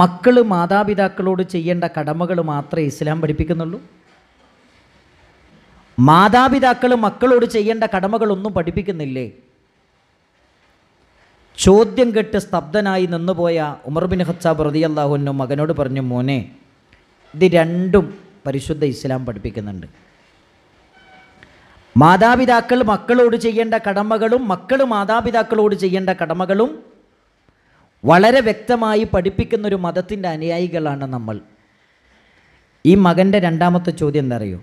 മക്കൾ മാതാപിതാക്കളോട് ചെയ്യേണ്ട കടമകൾ മാത്രമേ ഇസ്ലാം പഠിപ്പിക്കുന്നുള്ളൂ മാതാപിതാക്കൾ മക്കളോട് ചെയ്യേണ്ട കടമകളൊന്നും പഠിപ്പിക്കുന്നില്ലേ ചോദ്യം കേട്ട് സ്തബ്ധനായി നിന്നുപോയ ഉമർ ബിൻ ഹത്താബ് റതി അള്ളാഹുനും മകനോട് പറഞ്ഞു മോനെ ഇത് രണ്ടും പരിശുദ്ധ ഇസ്ലാം പഠിപ്പിക്കുന്നുണ്ട് മാതാപിതാക്കൾ മക്കളോട് ചെയ്യേണ്ട കടമകളും മക്കൾ മാതാപിതാക്കളോട് ചെയ്യേണ്ട കടമകളും വളരെ വ്യക്തമായി പഠിപ്പിക്കുന്ന ഒരു മതത്തിൻ്റെ അനുയായികളാണ് നമ്മൾ ഈ മകൻ്റെ രണ്ടാമത്തെ ചോദ്യം എന്തറിയോ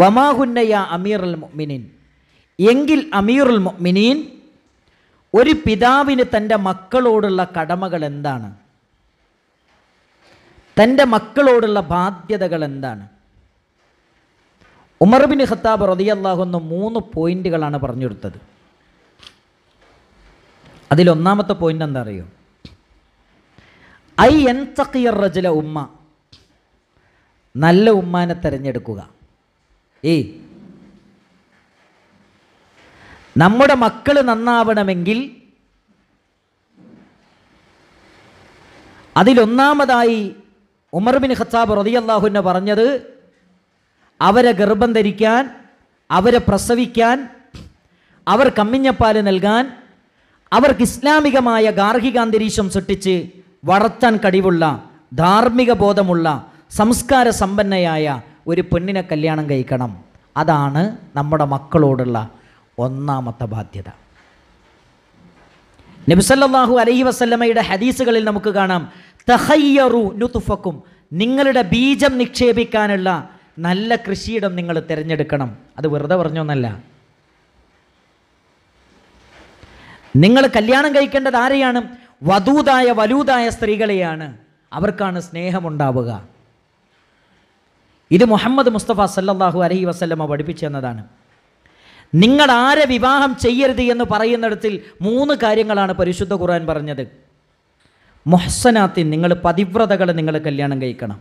വമാഹുന്നയ അമീർ അൽ മൊമിനീൻ എങ്കിൽ അമീറുൽ മൊമിനീൻ ഒരു പിതാവിന് തൻ്റെ മക്കളോടുള്ള കടമകൾ എന്താണ് തൻ്റെ മക്കളോടുള്ള ബാധ്യതകൾ എന്താണ് ഉമർബിൻ ഖത്താബ് റതിയല്ലാഹുന്ന മൂന്ന് പോയിന്റുകളാണ് പറഞ്ഞു കൊടുത്തത് അതിലൊന്നാമത്തെ പോയിന്റ് എന്താ അറിയോ ഐ എൻ തക്കിയർ റജല ഉമ്മ നല്ല ഉമ്മാനെ തിരഞ്ഞെടുക്കുക ഏ നമ്മുടെ മക്കൾ നന്നാവണമെങ്കിൽ അതിലൊന്നാമതായി ഉമർ ബിൻ ഖത്താബ് റതിയല്ലാഹുവിനെ പറഞ്ഞത് അവരെ ഗർഭം ധരിക്കാൻ അവരെ പ്രസവിക്കാൻ അവർ കമ്മിഞ്ഞപ്പാല് നൽകാൻ അവർക്ക് ഇസ്ലാമികമായ ഗാർഹിക അന്തരീക്ഷം സൃഷ്ടിച്ച് വളർത്താൻ കഴിവുള്ള ധാർമ്മിക ബോധമുള്ള സംസ്കാര സമ്പന്നയായ ഒരു പെണ്ണിനെ കല്യാണം കഴിക്കണം അതാണ് നമ്മുടെ മക്കളോടുള്ള ഒന്നാമത്തെ ബാധ്യത നബിസല്ലാഹു അലൈഹി വസല്ലമയുടെ ഹദീസുകളിൽ നമുക്ക് കാണാം തഹയ്യറു നുതുഫക്കും നിങ്ങളുടെ ബീജം നിക്ഷേപിക്കാനുള്ള നല്ല കൃഷിയിടം നിങ്ങൾ തിരഞ്ഞെടുക്കണം അത് വെറുതെ പറഞ്ഞൊന്നല്ല നിങ്ങൾ കല്യാണം കഴിക്കേണ്ടത് ആരെയാണ് വധൂതായ വലൂതായ സ്ത്രീകളെയാണ് അവർക്കാണ് സ്നേഹമുണ്ടാവുക ഇത് മുഹമ്മദ് മുസ്തഫ സല്ലാഹു അലഹി വസ്ല്ലമ്മ എന്നതാണ് നിങ്ങൾ ആരെ വിവാഹം ചെയ്യരുത് എന്ന് പറയുന്നിടത്തിൽ മൂന്ന് കാര്യങ്ങളാണ് പരിശുദ്ധ ഖുർആൻ പറഞ്ഞത് മൊഹസനാത്തിൻ നിങ്ങൾ പതിവ്രതകളെ നിങ്ങൾ കല്യാണം കഴിക്കണം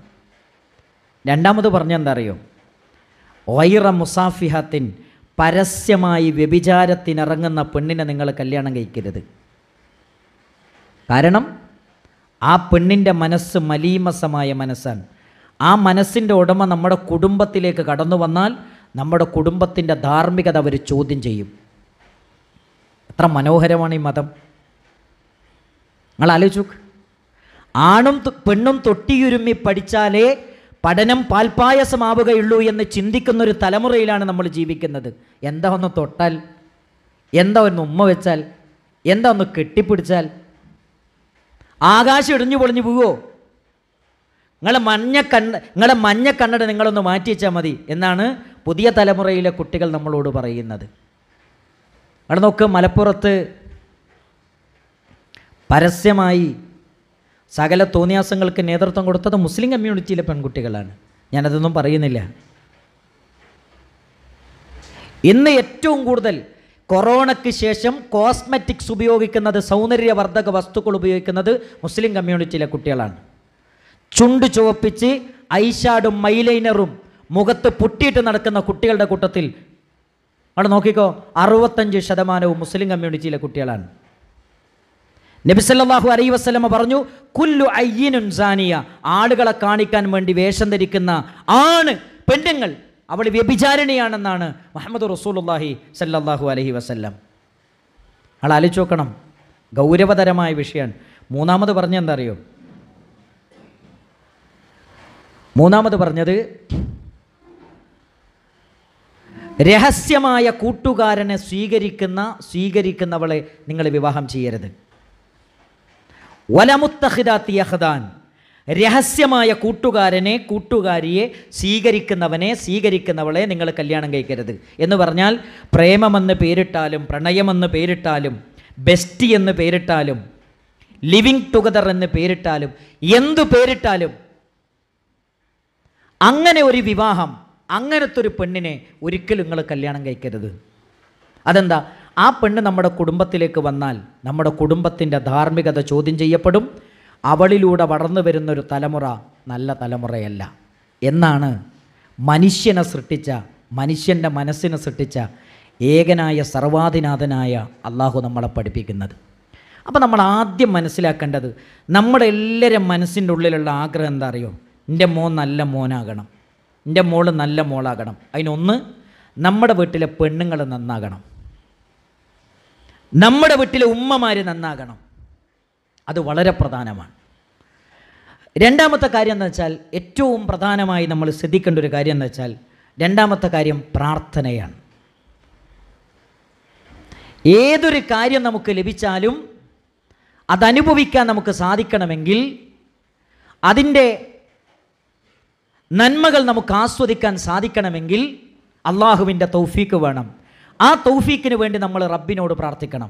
രണ്ടാമത് പറഞ്ഞെന്താ അറിയോ വൈറ മുസാഫിഹാത്തിൻ പരസ്യമായി വ്യഭിചാരത്തിനിറങ്ങുന്ന പെണ്ണിനെ നിങ്ങൾ കല്യാണം കഴിക്കരുത് കാരണം ആ പെണ്ണിൻ്റെ മനസ്സ് മലീമസമായ മനസ്സാണ് ആ മനസ്സിൻ്റെ ഉടമ നമ്മുടെ കുടുംബത്തിലേക്ക് കടന്നു വന്നാൽ നമ്മുടെ കുടുംബത്തിൻ്റെ ധാർമ്മികത അവർ ചോദ്യം ചെയ്യും എത്ര മനോഹരമാണ് ഈ മതം നിങ്ങൾ ആലോചിച്ചു ആണും പെണ്ണും തൊട്ടിയുരുമ്മി പഠിച്ചാലേ പഠനം പാൽപ്പായസമാവുകയുള്ളൂ എന്ന് ചിന്തിക്കുന്ന ഒരു തലമുറയിലാണ് നമ്മൾ ജീവിക്കുന്നത് എന്താ ഒന്ന് തൊട്ടാൽ എന്താ ഒന്ന് ഉമ്മ വെച്ചാൽ എന്താ ഒന്ന് കെട്ടിപ്പിടിച്ചാൽ ആകാശം ഇടിഞ്ഞു പൊളിഞ്ഞു പോവോ നിങ്ങളെ മഞ്ഞ കണ്ണ നിങ്ങളെ മഞ്ഞ കണ്ണട നിങ്ങളൊന്ന് മാറ്റി വെച്ചാൽ മതി എന്നാണ് പുതിയ തലമുറയിലെ കുട്ടികൾ നമ്മളോട് പറയുന്നത് അവിടെ നോക്ക് മലപ്പുറത്ത് പരസ്യമായി സകല തോന്നിയാസങ്ങൾക്ക് നേതൃത്വം കൊടുത്തത് മുസ്ലിം കമ്മ്യൂണിറ്റിയിലെ പെൺകുട്ടികളാണ് ഞാനതൊന്നും പറയുന്നില്ല ഇന്ന് ഏറ്റവും കൂടുതൽ കൊറോണയ്ക്ക് ശേഷം കോസ്മെറ്റിക്സ് ഉപയോഗിക്കുന്നത് സൗന്ദര്യവർദ്ധക വസ്തുക്കൾ ഉപയോഗിക്കുന്നത് മുസ്ലിം കമ്മ്യൂണിറ്റിയിലെ കുട്ടികളാണ് ചുണ്ട് ചുവപ്പിച്ച് ഐഷാഡും മൈലൈനറും മുഖത്ത് പൊട്ടിയിട്ട് നടക്കുന്ന കുട്ടികളുടെ കൂട്ടത്തിൽ അവിടെ നോക്കിക്കോ അറുപത്തഞ്ച് ശതമാനവും മുസ്ലിം കമ്മ്യൂണിറ്റിയിലെ കുട്ടികളാണ് നബിസല്ലാഹു അലൈ വസ്ലമ പറഞ്ഞു കുല്ലു അയ്യനും സാനിയ ആളുകളെ കാണിക്കാൻ വേണ്ടി വേഷം ധരിക്കുന്ന ആണ് പെണ്ണുങ്ങൾ അവൾ വ്യഭിചാരിണിയാണെന്നാണ് മുഹമ്മദ് റസൂലുല്ലാഹി സല്ലാഹു അലഹി വസ്ല്ലാം ആൾ ആലോചിച്ച് നോക്കണം ഗൗരവതരമായ വിഷയമാണ് മൂന്നാമത് പറഞ്ഞെന്താ അറിയോ മൂന്നാമത് പറഞ്ഞത് രഹസ്യമായ കൂട്ടുകാരനെ സ്വീകരിക്കുന്ന സ്വീകരിക്കുന്നവളെ നിങ്ങൾ വിവാഹം ചെയ്യരുത് വലമുത്തഹിദാത്തിയഹദാൻ രഹസ്യമായ കൂട്ടുകാരനെ കൂട്ടുകാരിയെ സ്വീകരിക്കുന്നവനെ സ്വീകരിക്കുന്നവളെ നിങ്ങൾ കല്യാണം കഴിക്കരുത് എന്ന് പറഞ്ഞാൽ പ്രേമമെന്ന് പേരിട്ടാലും പ്രണയമെന്ന് പേരിട്ടാലും ബെസ്റ്റി എന്ന് പേരിട്ടാലും ലിവിങ് ടുഗദർ എന്ന് പേരിട്ടാലും എന്തു പേരിട്ടാലും അങ്ങനെ ഒരു വിവാഹം അങ്ങനത്തെ ഒരു പെണ്ണിനെ ഒരിക്കലും നിങ്ങൾ കല്യാണം കഴിക്കരുത് അതെന്താ ആ പെണ്ണ് നമ്മുടെ കുടുംബത്തിലേക്ക് വന്നാൽ നമ്മുടെ കുടുംബത്തിൻ്റെ ധാർമ്മികത ചോദ്യം ചെയ്യപ്പെടും അവളിലൂടെ വളർന്നു വരുന്നൊരു തലമുറ നല്ല തലമുറയല്ല എന്നാണ് മനുഷ്യനെ സൃഷ്ടിച്ച മനുഷ്യൻ്റെ മനസ്സിനെ സൃഷ്ടിച്ച ഏകനായ സർവാധിനാഥനായ അള്ളാഹു നമ്മളെ പഠിപ്പിക്കുന്നത് അപ്പോൾ നമ്മൾ ആദ്യം മനസ്സിലാക്കേണ്ടത് നമ്മുടെ എല്ലാവരും മനസ്സിൻ്റെ ഉള്ളിലുള്ള ആഗ്രഹം എന്താ അറിയോ എൻ്റെ മോൻ നല്ല മോനാകണം എൻ്റെ മോള് നല്ല മോളാകണം അതിനൊന്ന് നമ്മുടെ വീട്ടിലെ പെണ്ണുങ്ങൾ നന്നാകണം നമ്മുടെ വീട്ടിലെ ഉമ്മമാർ നന്നാകണം അത് വളരെ പ്രധാനമാണ് രണ്ടാമത്തെ കാര്യം എന്ന് വെച്ചാൽ ഏറ്റവും പ്രധാനമായി നമ്മൾ ശ്രദ്ധിക്കേണ്ട ഒരു കാര്യം എന്ന് വെച്ചാൽ രണ്ടാമത്തെ കാര്യം പ്രാർത്ഥനയാണ് ഏതൊരു കാര്യം നമുക്ക് ലഭിച്ചാലും അതനുഭവിക്കാൻ നമുക്ക് സാധിക്കണമെങ്കിൽ അതിൻ്റെ നന്മകൾ നമുക്ക് ആസ്വദിക്കാൻ സാധിക്കണമെങ്കിൽ അള്ളാഹുവിൻ്റെ തൗഫീക്ക് വേണം ആ തൗഫീക്കിന് വേണ്ടി നമ്മൾ റബ്ബിനോട് പ്രാർത്ഥിക്കണം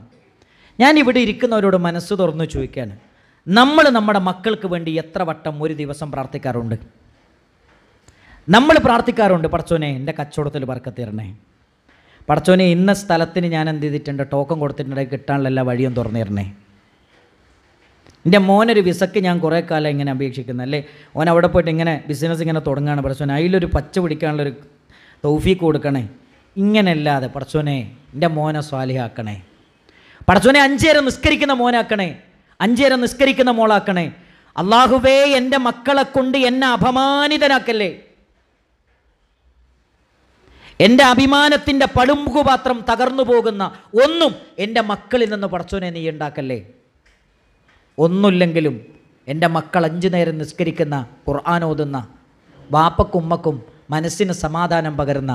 ഞാൻ ഇവിടെ ഇരിക്കുന്നവരോട് മനസ്സ് തുറന്നു ചോദിക്കാണ് നമ്മൾ നമ്മുടെ മക്കൾക്ക് വേണ്ടി എത്ര വട്ടം ഒരു ദിവസം പ്രാർത്ഥിക്കാറുണ്ട് നമ്മൾ പ്രാർത്ഥിക്കാറുണ്ട് പടച്ചോനെ എൻ്റെ കച്ചവടത്തിൽ പറക്കത്തിരണേ പടച്ചോനെ ഇന്ന സ്ഥലത്തിന് ഞാൻ എന്ത് ചെയ്തിട്ടുണ്ട് ടോക്കൺ കൊടുത്തിട്ടുണ്ടെങ്കിൽ കിട്ടാനുള്ള എല്ലാ വഴിയും തുറന്നിരണേ എൻ്റെ മോനൊരു വിസക്ക് ഞാൻ കുറേ കാലം ഇങ്ങനെ അപേക്ഷിക്കുന്നത് അല്ലേ ഓൻ അവിടെ പോയിട്ട് ഇങ്ങനെ ബിസിനസ് ഇങ്ങനെ തുടങ്ങുകയാണ് പടച്ചോനെ അതിലൊരു പച്ച പിടിക്കാനുള്ളൊരു തൗഫീക്ക് കൊടുക്കണേ ഇങ്ങനെയല്ലാതെ പടച്ചോനെ എൻ്റെ മോനെ സ്വാലിഹാക്കണേ പടച്ചോനെ അഞ്ചേരം നിസ്കരിക്കുന്ന മോനാക്കണേ അഞ്ചേരം നിസ്കരിക്കുന്ന മോളാക്കണേ അള്ളാഹുവേ എൻ്റെ മക്കളെ കൊണ്ട് എന്നെ അപമാനിതനാക്കല്ലേ എൻ്റെ അഭിമാനത്തിൻ്റെ പളുമ്പുപാത്രം തകർന്നു പോകുന്ന ഒന്നും എൻ്റെ മക്കളിൽ നിന്ന് പടച്ചോനെ നീ ഉണ്ടാക്കല്ലേ ഒന്നുമില്ലെങ്കിലും എൻ്റെ മക്കൾ അഞ്ചു നേരം നിസ്കരിക്കുന്ന ഖുർആൻ ഓതുന്ന വാപ്പക്കും ഉമ്മക്കും മനസ്സിന് സമാധാനം പകരുന്ന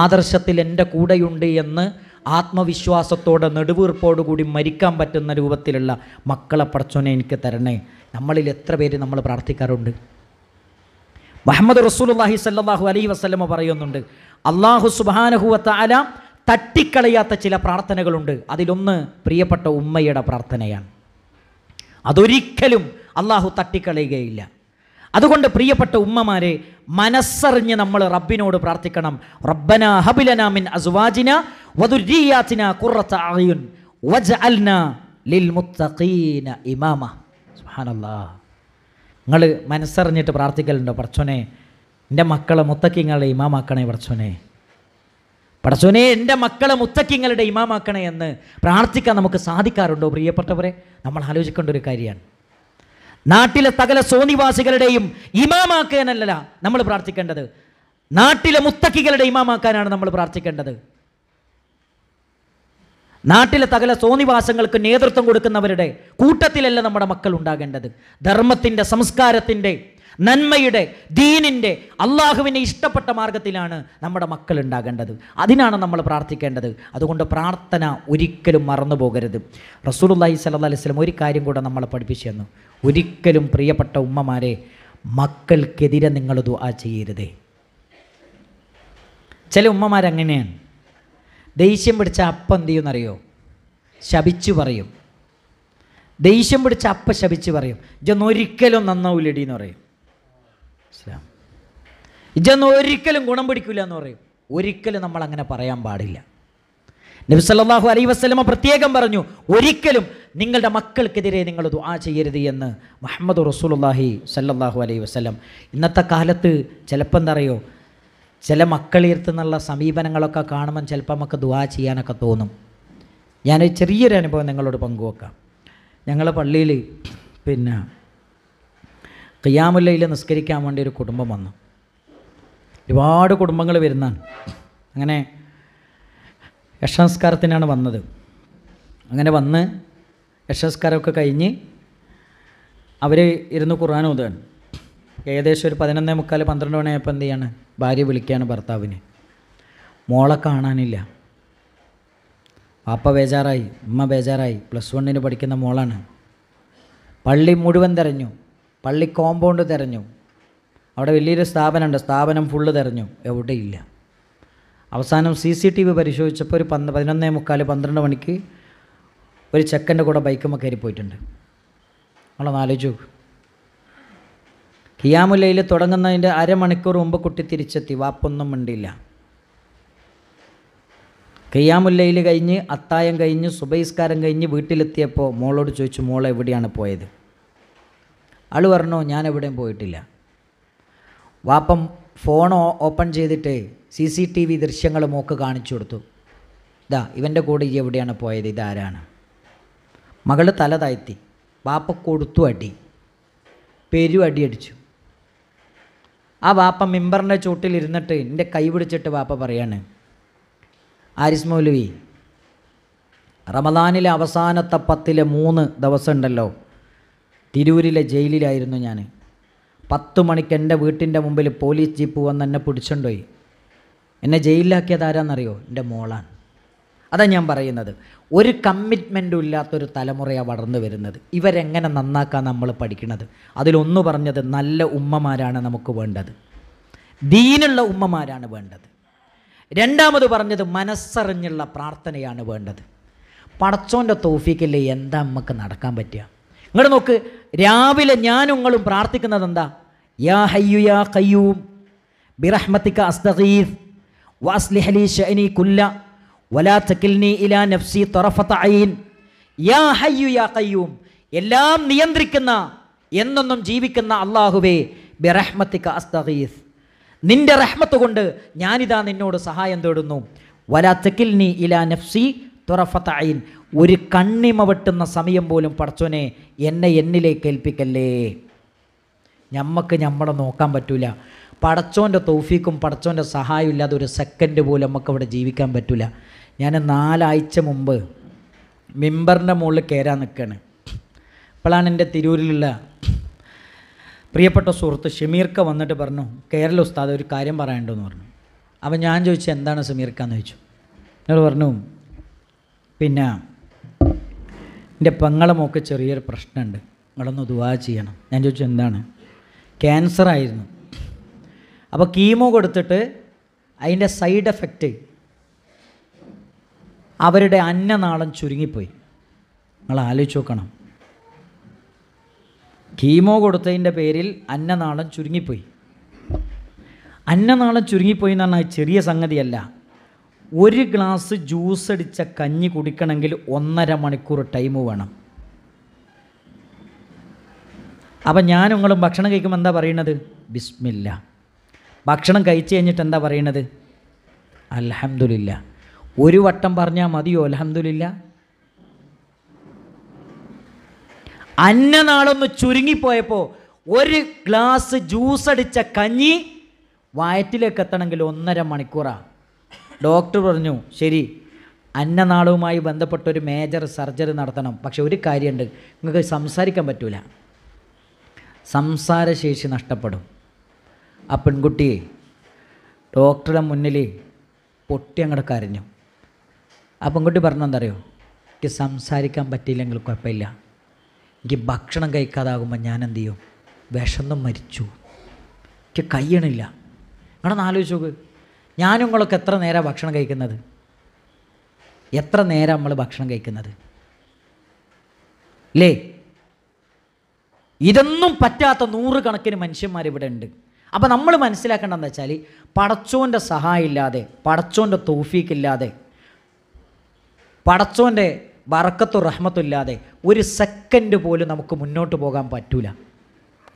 ആദർശത്തിൽ എൻ്റെ കൂടെയുണ്ട് എന്ന് ആത്മവിശ്വാസത്തോടെ നെടുവീർപ്പോടുകൂടി മരിക്കാൻ പറ്റുന്ന രൂപത്തിലുള്ള മക്കളെ പടച്ചോനെ എനിക്ക് തരണേ നമ്മളിൽ എത്ര പേര് നമ്മൾ പ്രാർത്ഥിക്കാറുണ്ട് മുഹമ്മദ് റസൂലുല്ലാഹി സല്ലാഹു അലൈ വസ്ലമ പറയുന്നുണ്ട് അള്ളാഹു സുബാനഹുല തട്ടിക്കളയാത്ത ചില പ്രാർത്ഥനകളുണ്ട് അതിലൊന്ന് പ്രിയപ്പെട്ട ഉമ്മയുടെ പ്രാർത്ഥനയാണ് അതൊരിക്കലും അള്ളാഹു തട്ടിക്കളയുകയില്ല അതുകൊണ്ട് പ്രിയപ്പെട്ട ഉമ്മമാരെ മനസ്സറിഞ്ഞ് നമ്മൾ റബ്ബിനോട് പ്രാർത്ഥിക്കണം റബ്ബന ഹബിലനാമിൻ അസുവാജിന വധുരീയാത്തിന കുറത്ത അയുൻ വജ അൽന ലിൽ മുത്തഖീന ഇമാമ സുഹാനല്ലാ നിങ്ങൾ മനസ്സറിഞ്ഞിട്ട് പ്രാർത്ഥിക്കലുണ്ടോ പടച്ചോനെ എൻ്റെ മക്കളെ മുത്തക്കിങ്ങളെ ഇമാമാക്കണേ പടച്ചോനെ പടച്ചോനെ എൻ്റെ മക്കളെ മുത്തക്കിങ്ങളുടെ ഇമാമാക്കണേ എന്ന് പ്രാർത്ഥിക്കാൻ നമുക്ക് സാധിക്കാറുണ്ടോ പ്രിയപ്പെട്ടവരെ നമ്മൾ ആലോചിക്കേണ്ട ഒരു കാര്യമാണ് നാട്ടിലെ തകല സോനിവാസികളുടെയും ഇമാമാക്കാനല്ല നമ്മൾ പ്രാർത്ഥിക്കേണ്ടത് നാട്ടിലെ മുത്തക്കികളുടെ ഇമാമാക്കാനാണ് നമ്മൾ പ്രാർത്ഥിക്കേണ്ടത് നാട്ടിലെ തകല സോനിവാസങ്ങൾക്ക് നേതൃത്വം കൊടുക്കുന്നവരുടെ കൂട്ടത്തിലല്ല നമ്മുടെ മക്കൾ ഉണ്ടാകേണ്ടത് ധർമ്മത്തിൻ്റെ സംസ്കാരത്തിൻ്റെ നന്മയുടെ ദീനിൻ്റെ അള്ളാഹുവിനെ ഇഷ്ടപ്പെട്ട മാർഗത്തിലാണ് നമ്മുടെ മക്കൾ ഉണ്ടാകേണ്ടത് അതിനാണ് നമ്മൾ പ്രാർത്ഥിക്കേണ്ടത് അതുകൊണ്ട് പ്രാർത്ഥന ഒരിക്കലും മറന്നു പോകരുത് റസൂലുല്ലാഹി സല്ലാ അലൈഹി സ്വലം ഒരു കാര്യം കൂടെ നമ്മളെ പഠിപ്പിച്ചു തന്നു ഒരിക്കലും പ്രിയപ്പെട്ട ഉമ്മമാരെ മക്കൾക്കെതിരെ നിങ്ങൾ ദുആ ചെയ്യരുതേ ചില ഉമ്മമാരങ്ങനെയാണ് ദേഷ്യം പിടിച്ച അപ്പം എന്ത് ചെയ്യുമെന്നറിയോ ശപിച്ചു പറയും ദേഷ്യം പിടിച്ച അപ്പ ശപിച്ച് പറയും ഇജന്ന് ഒരിക്കലും നന്നാവില്ലടി എന്ന് പറയും ഇജന്ന് ഒരിക്കലും ഗുണം പിടിക്കില്ല എന്ന് പറയും ഒരിക്കലും നമ്മൾ അങ്ങനെ പറയാൻ പാടില്ല നബി സല്ലാഹു അലൈ വസ്ലമ പ്രത്യേകം പറഞ്ഞു ഒരിക്കലും നിങ്ങളുടെ മക്കൾക്കെതിരെ നിങ്ങൾ ദുആ ചെയ്യരുത് എന്ന് മുഹമ്മദ് റസൂലുല്ലാഹി സല്ലാഹു അലൈ വസ്ലം ഇന്നത്തെ കാലത്ത് ചിലപ്പോൾ എന്തറിയോ ചില മക്കളീർത്തുന്നുള്ള സമീപനങ്ങളൊക്കെ കാണുമ്പം ചിലപ്പോൾ നമുക്ക് ദുആ ചെയ്യാനൊക്കെ തോന്നും ഞാൻ ചെറിയൊരു അനുഭവം നിങ്ങളോട് പങ്കുവെക്കാം ഞങ്ങൾ പള്ളിയിൽ പിന്നെ കയ്യാമുല്ലയിൽ നിസ്കരിക്കാൻ വേണ്ടി ഒരു കുടുംബം വന്നു ഒരുപാട് കുടുംബങ്ങൾ വരുന്നതാണ് അങ്ങനെ യക്ഷസംസ്കാരത്തിനാണ് വന്നത് അങ്ങനെ വന്ന് യക്ഷസംസ്കാരമൊക്കെ കഴിഞ്ഞ് അവർ ഇരുന്ന് ഖുർആൻ ഓതുകയാണ് ഏകദേശം ഒരു പതിനൊന്നേ മുക്കാൽ പന്ത്രണ്ട് മണിയായപ്പോൾ എന്ത് ചെയ്യാണ് ഭാര്യ വിളിക്കുകയാണ് ഭർത്താവിന് മോളെ കാണാനില്ല പാപ്പ ബേജാറായി ഉമ്മ ബേജാറായി പ്ലസ് വണ്ണിന് പഠിക്കുന്ന മോളാണ് പള്ളി മുഴുവൻ തിരഞ്ഞു പള്ളി കോമ്പൗണ്ട് തിരഞ്ഞു അവിടെ വലിയൊരു സ്ഥാപനമുണ്ട് സ്ഥാപനം ഫുള്ള് തിരഞ്ഞു എവിടെയില്ല അവസാനം സി സി ടി വി പരിശോധിച്ചപ്പോൾ ഒരു പന്ത് പതിനൊന്നേ മുക്കാൽ പന്ത്രണ്ട് മണിക്ക് ഒരു ചെക്കൻ്റെ കൂടെ ബൈക്കുമ്മ കയറി പോയിട്ടുണ്ട് നമ്മളൊന്ന് ആലോചിച്ചു കിയാമുലയിൽ തുടങ്ങുന്നതിൻ്റെ അരമണിക്കൂർ മുമ്പ് കുട്ടി തിരിച്ചെത്തി വാപ്പൊന്നും മിണ്ടില്ല കിയാമുല്ലയിൽ കഴിഞ്ഞ് അത്തായം കഴിഞ്ഞ് സുബൈസ്കാരം കഴിഞ്ഞ് വീട്ടിലെത്തിയപ്പോൾ മോളോട് ചോദിച്ചു മോൾ എവിടെയാണ് പോയത് ആൾ പറഞ്ഞു ഞാൻ എവിടെയും പോയിട്ടില്ല വാപ്പം ഫോൺ ഓപ്പൺ ചെയ്തിട്ട് സി സി ടി വി ദൃശ്യങ്ങൾ മോക്ക് കാണിച്ചു കൊടുത്തു ഇതാ ഇവൻ്റെ കൂടെ ഈ എവിടെയാണ് പോയത് ഇതാരാണ് മകൾ തല താഴ്ത്തി വാപ്പ കൊടുത്തു അടി പെരു അടി അടിച്ചു ആ വാപ്പ മെമ്പറിൻ്റെ ചൂട്ടിലിരുന്നിട്ട് എൻ്റെ കൈ പിടിച്ചിട്ട് വാപ്പ പറയാണ് ആരിസ് മൗലവി റമദാനിലെ അവസാനത്തെ പത്തിലെ മൂന്ന് ദിവസം ഉണ്ടല്ലോ തിരൂരിലെ ജയിലിലായിരുന്നു ഞാൻ പത്ത് മണിക്ക് എൻ്റെ വീട്ടിൻ്റെ മുമ്പിൽ പോലീസ് ജീപ്പ് വന്ന് എന്നെ പിടിച്ചുകൊണ്ടുപോയി എന്നെ ജയിലിലാക്കിയത് ആരാന്നറിയോ എൻ്റെ മോളാണ് അതാ ഞാൻ പറയുന്നത് ഒരു കമ്മിറ്റ്മെൻറ്റും ഇല്ലാത്തൊരു തലമുറയാണ് വളർന്നു വരുന്നത് ഇവരെങ്ങനെ നന്നാക്കാൻ നമ്മൾ പഠിക്കുന്നത് അതിലൊന്ന് പറഞ്ഞത് നല്ല ഉമ്മമാരാണ് നമുക്ക് വേണ്ടത് ദീനുള്ള ഉമ്മമാരാണ് വേണ്ടത് രണ്ടാമത് പറഞ്ഞത് മനസ്സറിഞ്ഞുള്ള പ്രാർത്ഥനയാണ് വേണ്ടത് പടച്ചോൻ്റെ തോഫിക്കില്ലേ എന്താ നമുക്ക് നടക്കാൻ പറ്റുക ഇങ്ങോട്ട് നോക്ക് രാവിലെ ഞാനും നിങ്ങളും പ്രാർത്ഥിക്കുന്നത് എന്താ യാ ഹയ്യു യാ കയ്യൂം ബിറഹ്മത്തിക്ക അസ്തഖീദ് വാസ്ലിഹലി ഷഅനി കുല്ല വലാ തക്കിൽനി ഇലാ നഫ്സി തൊറഫത്ത അയിൻ യാ ഹയ്യു യാ കയ്യൂം എല്ലാം നിയന്ത്രിക്കുന്ന എന്നൊന്നും ജീവിക്കുന്ന അള്ളാഹുവേ ബിറഹ്മതിക അസ്തഖീദ് നിന്റെ റഹ്മത്ത് കൊണ്ട് ഞാനിതാ നിന്നോട് സഹായം തേടുന്നു വലാ തെക്കിൽനി ഇലാ നഫ്സി തുറഫത്ത അയിൻ ഒരു കണ്ണിമ വെട്ടുന്ന സമയം പോലും പടച്ചോനെ എന്നെ എന്നിലേക്ക് ഏൽപ്പിക്കല്ലേ ഞമ്മക്ക് നമ്മളെ നോക്കാൻ പറ്റില്ല പടച്ചോൻ്റെ തൗഫീക്കും പടച്ചോൻ്റെ സഹായവും ഇല്ലാതെ ഒരു സെക്കൻഡ് പോലും നമുക്ക് അവിടെ ജീവിക്കാൻ പറ്റില്ല ഞാൻ നാലാഴ്ച മുമ്പ് മെമ്പറിൻ്റെ മുകളിൽ കയറാൻ നിൽക്കുകയാണ് ഇപ്പോഴാണ് എൻ്റെ തിരൂരിലുള്ള പ്രിയപ്പെട്ട സുഹൃത്ത് ഷമീർക്ക വന്നിട്ട് പറഞ്ഞു കേരള ഉസ്താദ് ഒരു കാര്യം പറയണ്ടെന്ന് പറഞ്ഞു അപ്പം ഞാൻ ചോദിച്ചു എന്താണ് ഷമീർക്ക എന്ന് ചോദിച്ചു എന്നോട് പറഞ്ഞു പിന്നെ എൻ്റെ പെങ്ങളെ മോക്ക് ചെറിയൊരു പ്രശ്നമുണ്ട് നിങ്ങളൊന്ന് ദുവാ ചെയ്യണം ഞാൻ ചോദിച്ചു എന്താണ് ക്യാൻസർ ആയിരുന്നു അപ്പോൾ കീമോ കൊടുത്തിട്ട് അതിൻ്റെ സൈഡ് എഫക്റ്റ് അവരുടെ അന്നനാളം ചുരുങ്ങിപ്പോയി നിങ്ങൾ ആലോചിച്ച് നോക്കണം കീമോ കൊടുത്തതിൻ്റെ പേരിൽ അന്നനാളം ചുരുങ്ങിപ്പോയി അന്നനാളം ചുരുങ്ങിപ്പോയി എന്ന് പറഞ്ഞാൽ ചെറിയ സംഗതിയല്ല ഒരു ഗ്ലാസ് ജ്യൂസ് അടിച്ച കഞ്ഞി കുടിക്കണമെങ്കിൽ ഒന്നര മണിക്കൂർ ടൈം വേണം അപ്പം ഞാൻ നിങ്ങളും ഭക്ഷണം കഴിക്കുമ്പോൾ എന്താ പറയണത് ബിസ്മില്ല ഭക്ഷണം കഴിച്ചു കഴിഞ്ഞിട്ട് എന്താ പറയണത് അലഹമുല്ല ഒരു വട്ടം പറഞ്ഞാൽ മതിയോ അലഹമുല്ല അന്നനാളൊന്ന് ചുരുങ്ങിപ്പോയപ്പോൾ ഒരു ഗ്ലാസ് ജ്യൂസ് അടിച്ച കഞ്ഞി വയറ്റിലേക്ക് എത്തണമെങ്കിൽ ഒന്നര മണിക്കൂറാണ് ഡോക്ടർ പറഞ്ഞു ശരി അന്നനാളവുമായി ബന്ധപ്പെട്ട ഒരു മേജർ സർജറി നടത്തണം പക്ഷെ ഒരു കാര്യമുണ്ട് നിങ്ങൾക്ക് സംസാരിക്കാൻ പറ്റൂല സംസാരശേഷി നഷ്ടപ്പെടും ആ പെൺകുട്ടിയെ ഡോക്ടറുടെ മുന്നിൽ പൊട്ടി അങ്ങോട്ട് കരഞ്ഞു ആ പെൺകുട്ടി പറഞ്ഞെന്താ അറിയോ എനിക്ക് സംസാരിക്കാൻ പറ്റിയില്ലെങ്കിൽ കുഴപ്പമില്ല എനിക്ക് ഭക്ഷണം കഴിക്കാതാകുമ്പോൾ ഞാൻ എന്ത് ചെയ്യും വിശന്ന് മരിച്ചു എനിക്ക് കയ്യണില്ല നിങ്ങളൊന്ന് ആലോചിച്ച് നോക്ക് ഞാനും നിങ്ങളൊക്കെ എത്ര നേരം ഭക്ഷണം കഴിക്കുന്നത് എത്ര നേരം നമ്മൾ ഭക്ഷണം കഴിക്കുന്നത് ഇല്ലേ ഇതൊന്നും പറ്റാത്ത നൂറുകണക്കിന് മനുഷ്യന്മാർ ഇവിടെ ഉണ്ട് അപ്പോൾ നമ്മൾ മനസ്സിലാക്കേണ്ടതെന്ന് വെച്ചാൽ പടച്ചോൻ്റെ സഹായം ഇല്ലാതെ പടച്ചോൻ്റെ തൗഫീക്കില്ലാതെ പടച്ചോൻ്റെ റഹ്മത്തും ഇല്ലാതെ ഒരു സെക്കൻഡ് പോലും നമുക്ക് മുന്നോട്ട് പോകാൻ പറ്റൂല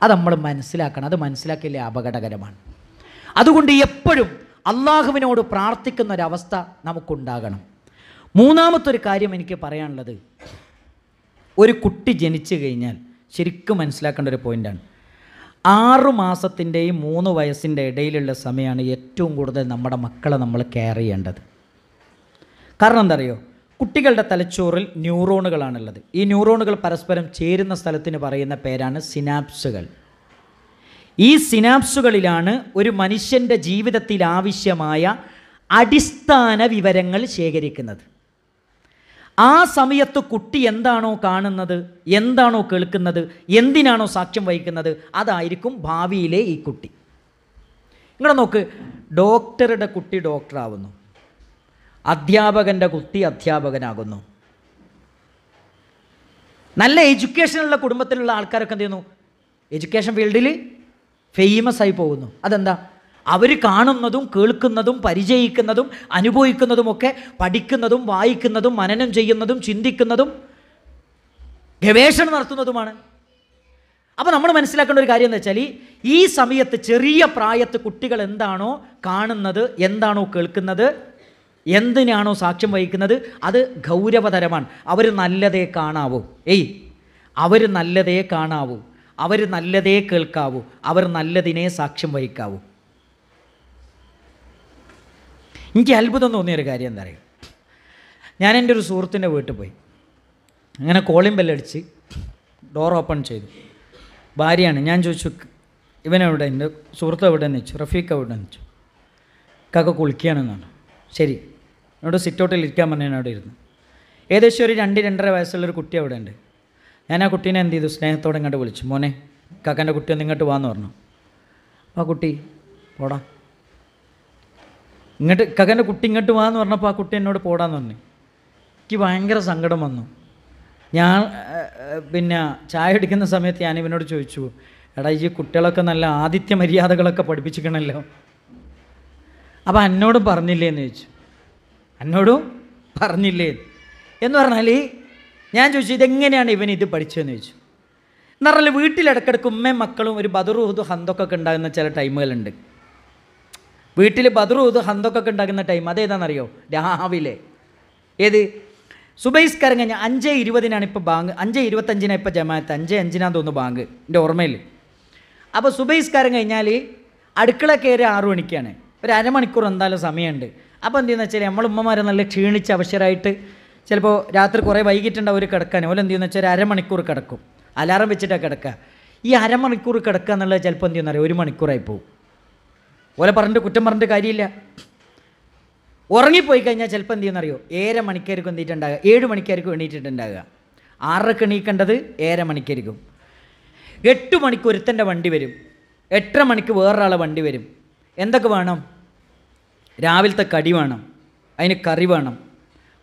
അത് നമ്മൾ മനസ്സിലാക്കണം അത് മനസ്സിലാക്കിയല്ലേ അപകടകരമാണ് അതുകൊണ്ട് എപ്പോഴും അള്ളാഹുവിനോട് പ്രാർത്ഥിക്കുന്ന ഒരവസ്ഥ നമുക്കുണ്ടാകണം മൂന്നാമത്തെ ഒരു കാര്യം എനിക്ക് പറയാനുള്ളത് ഒരു കുട്ടി ജനിച്ചു കഴിഞ്ഞാൽ ശരിക്കും മനസ്സിലാക്കേണ്ട ഒരു പോയിൻ്റാണ് ആറു മാസത്തിൻ്റെയും മൂന്ന് വയസ്സിൻ്റെ ഇടയിലുള്ള സമയമാണ് ഏറ്റവും കൂടുതൽ നമ്മുടെ മക്കളെ നമ്മൾ കെയർ ചെയ്യേണ്ടത് കാരണം എന്താ അറിയോ കുട്ടികളുടെ തലച്ചോറിൽ ന്യൂറോണുകളാണുള്ളത് ഈ ന്യൂറോണുകൾ പരസ്പരം ചേരുന്ന സ്ഥലത്തിന് പറയുന്ന പേരാണ് സിനാപ്സുകൾ ഈ സിനാപ്സുകളിലാണ് ഒരു മനുഷ്യൻ്റെ ജീവിതത്തിൽ ആവശ്യമായ അടിസ്ഥാന വിവരങ്ങൾ ശേഖരിക്കുന്നത് ആ സമയത്ത് കുട്ടി എന്താണോ കാണുന്നത് എന്താണോ കേൾക്കുന്നത് എന്തിനാണോ സാക്ഷ്യം വഹിക്കുന്നത് അതായിരിക്കും ഭാവിയിലെ ഈ കുട്ടി ഇങ്ങനെ നോക്ക് ഡോക്ടറുടെ കുട്ടി ഡോക്ടറാവുന്നു അധ്യാപകൻ്റെ കുട്ടി അധ്യാപകനാകുന്നു നല്ല എഡ്യൂക്കേഷനുള്ള കുടുംബത്തിലുള്ള ആൾക്കാരൊക്കെ എന്ത് ചെയ്യുന്നു എഡ്യൂക്കേഷൻ ഫീൽഡിൽ ഫേമസ് ആയി പോകുന്നു അതെന്താ അവർ കാണുന്നതും കേൾക്കുന്നതും പരിചയിക്കുന്നതും അനുഭവിക്കുന്നതുമൊക്കെ പഠിക്കുന്നതും വായിക്കുന്നതും മനനം ചെയ്യുന്നതും ചിന്തിക്കുന്നതും ഗവേഷണം നടത്തുന്നതുമാണ് അപ്പോൾ നമ്മൾ മനസ്സിലാക്കേണ്ട ഒരു കാര്യം എന്ന് വെച്ചാൽ ഈ സമയത്ത് ചെറിയ പ്രായത്ത് കുട്ടികൾ എന്താണോ കാണുന്നത് എന്താണോ കേൾക്കുന്നത് എന്തിനാണോ സാക്ഷ്യം വഹിക്കുന്നത് അത് ഗൗരവതരമാണ് അവർ നല്ലതേ കാണാവൂ ഏയ് അവർ നല്ലതേ കാണാവൂ അവർ നല്ലതേ കേൾക്കാവൂ അവർ നല്ലതിനെ സാക്ഷ്യം വഹിക്കാവൂ എനിക്ക് അത്ഭുതം തോന്നിയൊരു കാര്യം എന്താ പറയുക ഞാൻ എൻ്റെ ഒരു സുഹൃത്തിൻ്റെ വീട്ടിൽ പോയി അങ്ങനെ കോളിംഗ് ബെല്ലടിച്ച് ഡോർ ഓപ്പൺ ചെയ്തു ഭാര്യയാണ് ഞാൻ ചോദിച്ചു ഇവനെവിടെ എൻ്റെ സുഹൃത്ത് എവിടെ നിന്ന് വെച്ചു റഫീഖ് എവിടെ നിന്ന് വെച്ചു കാക്ക കുളിക്കുകയാണെന്നാണ് ശരി എന്നോട് ഔട്ടിൽ ഇരിക്കാൻ പറഞ്ഞു അവിടെ ഇരുന്നു ഏകദേശം ഒരു രണ്ട് രണ്ടര വയസ്സുള്ളൊരു കുട്ടി അവിടെ ഉണ്ട് ഞാൻ ആ കുട്ടീനെ എന്ത് ചെയ്തു സ്നേഹത്തോടെ ഇങ്ങോട്ട് വിളിച്ചു മോനെ കാക്കൻ്റെ കുട്ടി ഒന്ന് ഇങ്ങോട്ട് വാന്ന് പറഞ്ഞു ആ കുട്ടി പോടാ ഇങ്ങോട്ട് കകൻ്റെ കുട്ടി ഇങ്ങോട്ട് വാ എന്ന് പറഞ്ഞപ്പോൾ ആ കുട്ടി എന്നോട് പോടാന്ന് പറഞ്ഞു എനിക്ക് ഭയങ്കര സങ്കടം വന്നു ഞാൻ പിന്നെ ചായ എടുക്കുന്ന സമയത്ത് ഞാൻ ഇവനോട് ചോദിച്ചു എടാ ഈ കുട്ടികളൊക്കെ നല്ല ആദിത്യ മര്യാദകളൊക്കെ പഠിപ്പിച്ചിക്കണല്ലോ അപ്പോൾ എന്നോടും പറഞ്ഞില്ലേ എന്ന് ചോദിച്ചു എന്നോടും പറഞ്ഞില്ലേ എന്ന് പറഞ്ഞാൽ ഞാൻ ചോദിച്ചു ഇതെങ്ങനെയാണ് ഇവൻ ഇത് പഠിച്ചതെന്ന് ചോദിച്ചു എന്ന് പറഞ്ഞാൽ വീട്ടിലിടക്കിടക്ക് ഉമ്മയും മക്കളും ഒരു ബദറുഹുദു ഹന്തൊക്കെ ഉണ്ടാകുന്ന ചില ടൈമുകളുണ്ട് വീട്ടിൽ ബദ്രൂത് ഹന്തൊക്കെ ഉണ്ടാക്കുന്ന ടൈം അതേതാണെന്നറിയോ രാവിലെ ഏത് സുബൈസ് കഴിഞ്ഞാൽ അഞ്ച് ഇരുപതിനാണ് ഇപ്പോൾ ബാങ്ക് അഞ്ച് ഇരുപത്തഞ്ചിനാണ് ഇപ്പോൾ ജമാഅത്ത് അഞ്ച് അഞ്ചിനാന്ന് തോന്നുന്നു ബാങ്ക് എൻ്റെ ഓർമ്മയിൽ അപ്പോൾ സുബൈസ് കഴിഞ്ഞാൽ അടുക്കള കയറി ആറു മണിക്കാണ് ഒരു അരമണിക്കൂർ എന്തായാലും സമയമുണ്ട് അപ്പോൾ എന്ത് ചെയ്യുന്ന വെച്ചാൽ നമ്മൾ ഉമ്മമാരെ നല്ല ക്ഷീണിച്ച് അവശരായിട്ട് ചിലപ്പോൾ രാത്രി കുറേ വൈകിട്ടുണ്ടാവും ഒരു കിടക്കാൻ ഓല എന്ത് ചെയ്യുന്ന വെച്ചാൽ അരമണിക്കൂർ കിടക്കും അലാറം വെച്ചിട്ടാണ് കിടക്കുക ഈ അരമണിക്കൂർ കിടക്കുക എന്നുള്ളത് ചിലപ്പോൾ എന്ത് ചെയ്യുന്നറിയാം ഒരു മണിക്കൂറായി പോകും ഓല പറഞ്ഞിട്ട് കുറ്റം പറഞ്ഞിട്ട് കാര്യമില്ല ഉറങ്ങിപ്പോയി കഴിഞ്ഞാൽ ചിലപ്പോൾ എന്ത് ചെയ്യുന്നറിയോ ഏഴര മണിക്കായിരിക്കും എന്തിട്ടുണ്ടാകുക ഏഴ് മണിക്കായിരിക്കും എണീറ്റിട്ടുണ്ടാകുക ആറരക്ക് എണീക്കേണ്ടത് ഏഴര മണിക്കായിരിക്കും എട്ട് മണിക്ക് ഒരുത്തൻ്റെ വണ്ടി വരും എട്ടര മണിക്ക് വേറൊരാളെ വണ്ടി വരും എന്തൊക്കെ വേണം രാവിലത്തെ കടി വേണം അതിന് കറി വേണം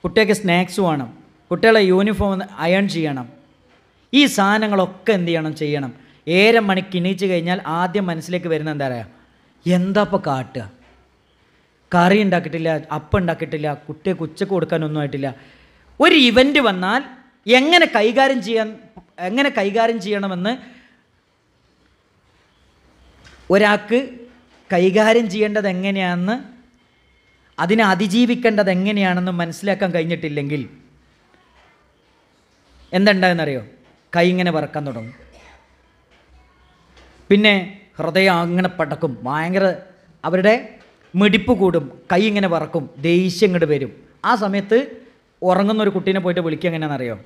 കുട്ടികൾക്ക് സ്നാക്സ് വേണം കുട്ടികളെ യൂണിഫോം അയൺ ചെയ്യണം ഈ സാധനങ്ങളൊക്കെ എന്ത് ചെയ്യണം ചെയ്യണം ഏഴര മണിക്ക് എണീച്ച് കഴിഞ്ഞാൽ ആദ്യം മനസ്സിലേക്ക് വരുന്ന എന്താ പറയുക എന്താ ഇപ്പോൾ കാട്ടുക കറി ഉണ്ടാക്കിയിട്ടില്ല അപ്പം ഉണ്ടാക്കിയിട്ടില്ല കുട്ടിയെ ഉച്ചക്ക് കൊടുക്കാനൊന്നും ആയിട്ടില്ല ഒരു ഇവൻ്റ് വന്നാൽ എങ്ങനെ കൈകാര്യം ചെയ്യാൻ എങ്ങനെ കൈകാര്യം ചെയ്യണമെന്ന് ഒരാൾക്ക് കൈകാര്യം ചെയ്യേണ്ടത് എങ്ങനെയാണെന്ന് അതിനെ അതിജീവിക്കേണ്ടത് എങ്ങനെയാണെന്ന് മനസ്സിലാക്കാൻ കഴിഞ്ഞിട്ടില്ലെങ്കിൽ എന്തുണ്ടായെന്നറിയോ കൈ ഇങ്ങനെ വറക്കാൻ തുടങ്ങും പിന്നെ ഹൃദയം അങ്ങനെ പടക്കും ഭയങ്കര അവരുടെ മിടിപ്പ് കൂടും കൈ ഇങ്ങനെ വറക്കും ദേഷ്യം ഇങ്ങോട്ട് വരും ആ സമയത്ത് ഉറങ്ങുന്ന ഒരു കുട്ടീനെ പോയിട്ട് വിളിക്കുക എങ്ങനെയാണെന്നറിയോ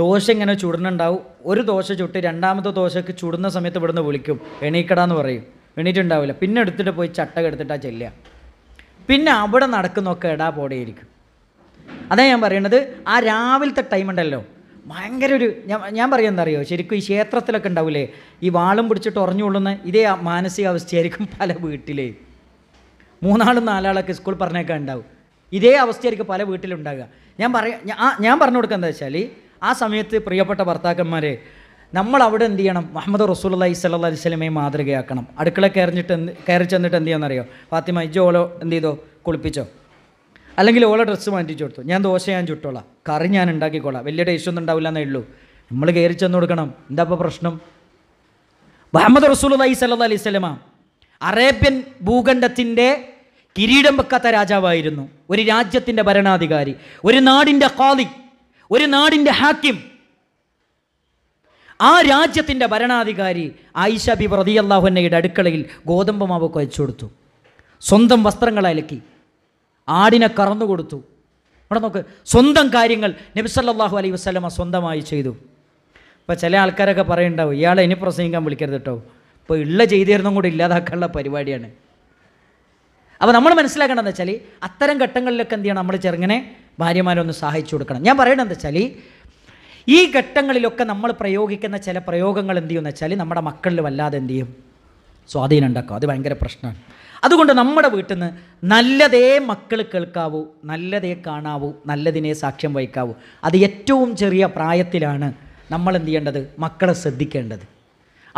ദോശ ഇങ്ങനെ ചുടുന്നുണ്ടാവും ഒരു ദോശ ചുട്ട് രണ്ടാമത്തെ ദോശയ്ക്ക് ചുടുന്ന സമയത്ത് ഇവിടുന്ന് വിളിക്കും എണീക്കടാന്ന് എന്ന് പറയും എണീറ്റുണ്ടാവില്ല പിന്നെ എടുത്തിട്ട് പോയി ചട്ടക എടുത്തിട്ടാ ചെല്ലുക പിന്നെ അവിടെ നടക്കുന്നൊക്കെ എടാ പോടെയിരിക്കും അതാണ് ഞാൻ പറയുന്നത് ആ രാവിലത്തെ ടൈം ഉണ്ടല്ലോ ഭയങ്കര ഒരു ഞാൻ ഞാൻ പറയുന്നറിയോ ശരിക്കും ഈ ക്ഷേത്രത്തിലൊക്കെ ഉണ്ടാവില്ലേ ഈ വാളും പിടിച്ചിട്ട് ഉറഞ്ഞുകൊള്ളുന്ന ഇതേ മാനസികാവസ്ഥയായിരിക്കും പല വീട്ടിലെയും മൂന്നാളും നാലാളൊക്കെ സ്കൂൾ പറഞ്ഞേക്കാൻ ഉണ്ടാവും ഇതേ അവസ്ഥയായിരിക്കും പല വീട്ടിലുണ്ടാകുക ഞാൻ പറയ ഞാൻ പറഞ്ഞു കൊടുക്കുക എന്താ വെച്ചാൽ ആ സമയത്ത് പ്രിയപ്പെട്ട ഭർത്താക്കന്മാരെ നമ്മൾ അവിടെ എന്ത് ചെയ്യണം മുഹമ്മദ് റസൂലി സല്ലാ അലൈഹി സ്വലമയെ മാതൃകയാക്കണം അടുക്കള കയറിഞ്ഞിട്ട് എന്ത് കയറി ചെന്നിട്ട് എന്ത് ചെയ്യാമെന്നറിയോ ഫാത്തിമ ഇജോളോ എന്ത് ചെയ്തോ കുളിപ്പിച്ചോ അല്ലെങ്കിൽ ഓളെ ഡ്രസ്സ് മാറ്റിച്ചു കൊടുത്തു ഞാൻ ദോശ ഞാൻ ചുട്ടോളാം കറി ഞാൻ ഉണ്ടാക്കിക്കോളാം വലിയ ടേസ്റ്റ് ഒന്നും ഉണ്ടാവില്ല എന്നേ ഉള്ളൂ നമ്മൾ കയറി ചെന്ന് കൊടുക്കണം എന്താ ഇപ്പോൾ പ്രശ്നം മുഹമ്മദ് റസൂൽ അലൈഹി സല്ലാ അലൈഹി സ്വലമ അറേബ്യൻ ഭൂഖണ്ഡത്തിൻ്റെ കിരീടം വെക്കാത്ത രാജാവായിരുന്നു ഒരു രാജ്യത്തിൻ്റെ ഭരണാധികാരി ഒരു നാടിൻ്റെ ഖാദി ഒരു നാടിൻ്റെ ഹാക്കിം ആ രാജ്യത്തിൻ്റെ ഭരണാധികാരി ആയിഷ ബി റതിയല്ലാഹുന്നയുടെ അടുക്കളയിൽ ഗോതമ്പ് മാവ് കൊടുത്തു സ്വന്തം വസ്ത്രങ്ങൾ ആടിനെ കറന്നു കൊടുത്തു ഇവിടെ നോക്ക് സ്വന്തം കാര്യങ്ങൾ നബിസല്ലാഹു അലൈ വസ്ലമ സ്വന്തമായി ചെയ്തു ഇപ്പോൾ ചില ആൾക്കാരൊക്കെ പറയുന്നുണ്ടാവും ഇയാളെ ഇനി പ്രസംഗിക്കാൻ വിളിക്കരുത് കേട്ടോ ഇപ്പോൾ ഉള്ള ചെയ്തിരുന്നും കൂടി ഇല്ലാതാക്കാനുള്ള പരിപാടിയാണ് അപ്പോൾ നമ്മൾ മനസ്സിലാക്കേണ്ടതെന്ന് വെച്ചാൽ അത്തരം ഘട്ടങ്ങളിലൊക്കെ എന്ത് ചെയ്യണം നമ്മൾ ചെറുങ്ങനെ ഭാര്യമാരൊന്ന് സഹായിച്ചു കൊടുക്കണം ഞാൻ പറയണതെന്ന് വെച്ചാൽ ഈ ഘട്ടങ്ങളിലൊക്കെ നമ്മൾ പ്രയോഗിക്കുന്ന ചില പ്രയോഗങ്ങൾ എന്ത് ചെയ്യുമെന്ന് വെച്ചാൽ നമ്മുടെ മക്കളിൽ വല്ലാതെ എന്ത് ചെയ്യും സ്വാധീനം ഉണ്ടാക്കും അത് ഭയങ്കര പ്രശ്നമാണ് അതുകൊണ്ട് നമ്മുടെ വീട്ടിൽ നിന്ന് നല്ലതേ മക്കൾ കേൾക്കാവൂ നല്ലതേ കാണാവൂ നല്ലതിനെ സാക്ഷ്യം വഹിക്കാവൂ അത് ഏറ്റവും ചെറിയ പ്രായത്തിലാണ് നമ്മൾ എന്ത് ചെയ്യേണ്ടത് മക്കളെ ശ്രദ്ധിക്കേണ്ടത്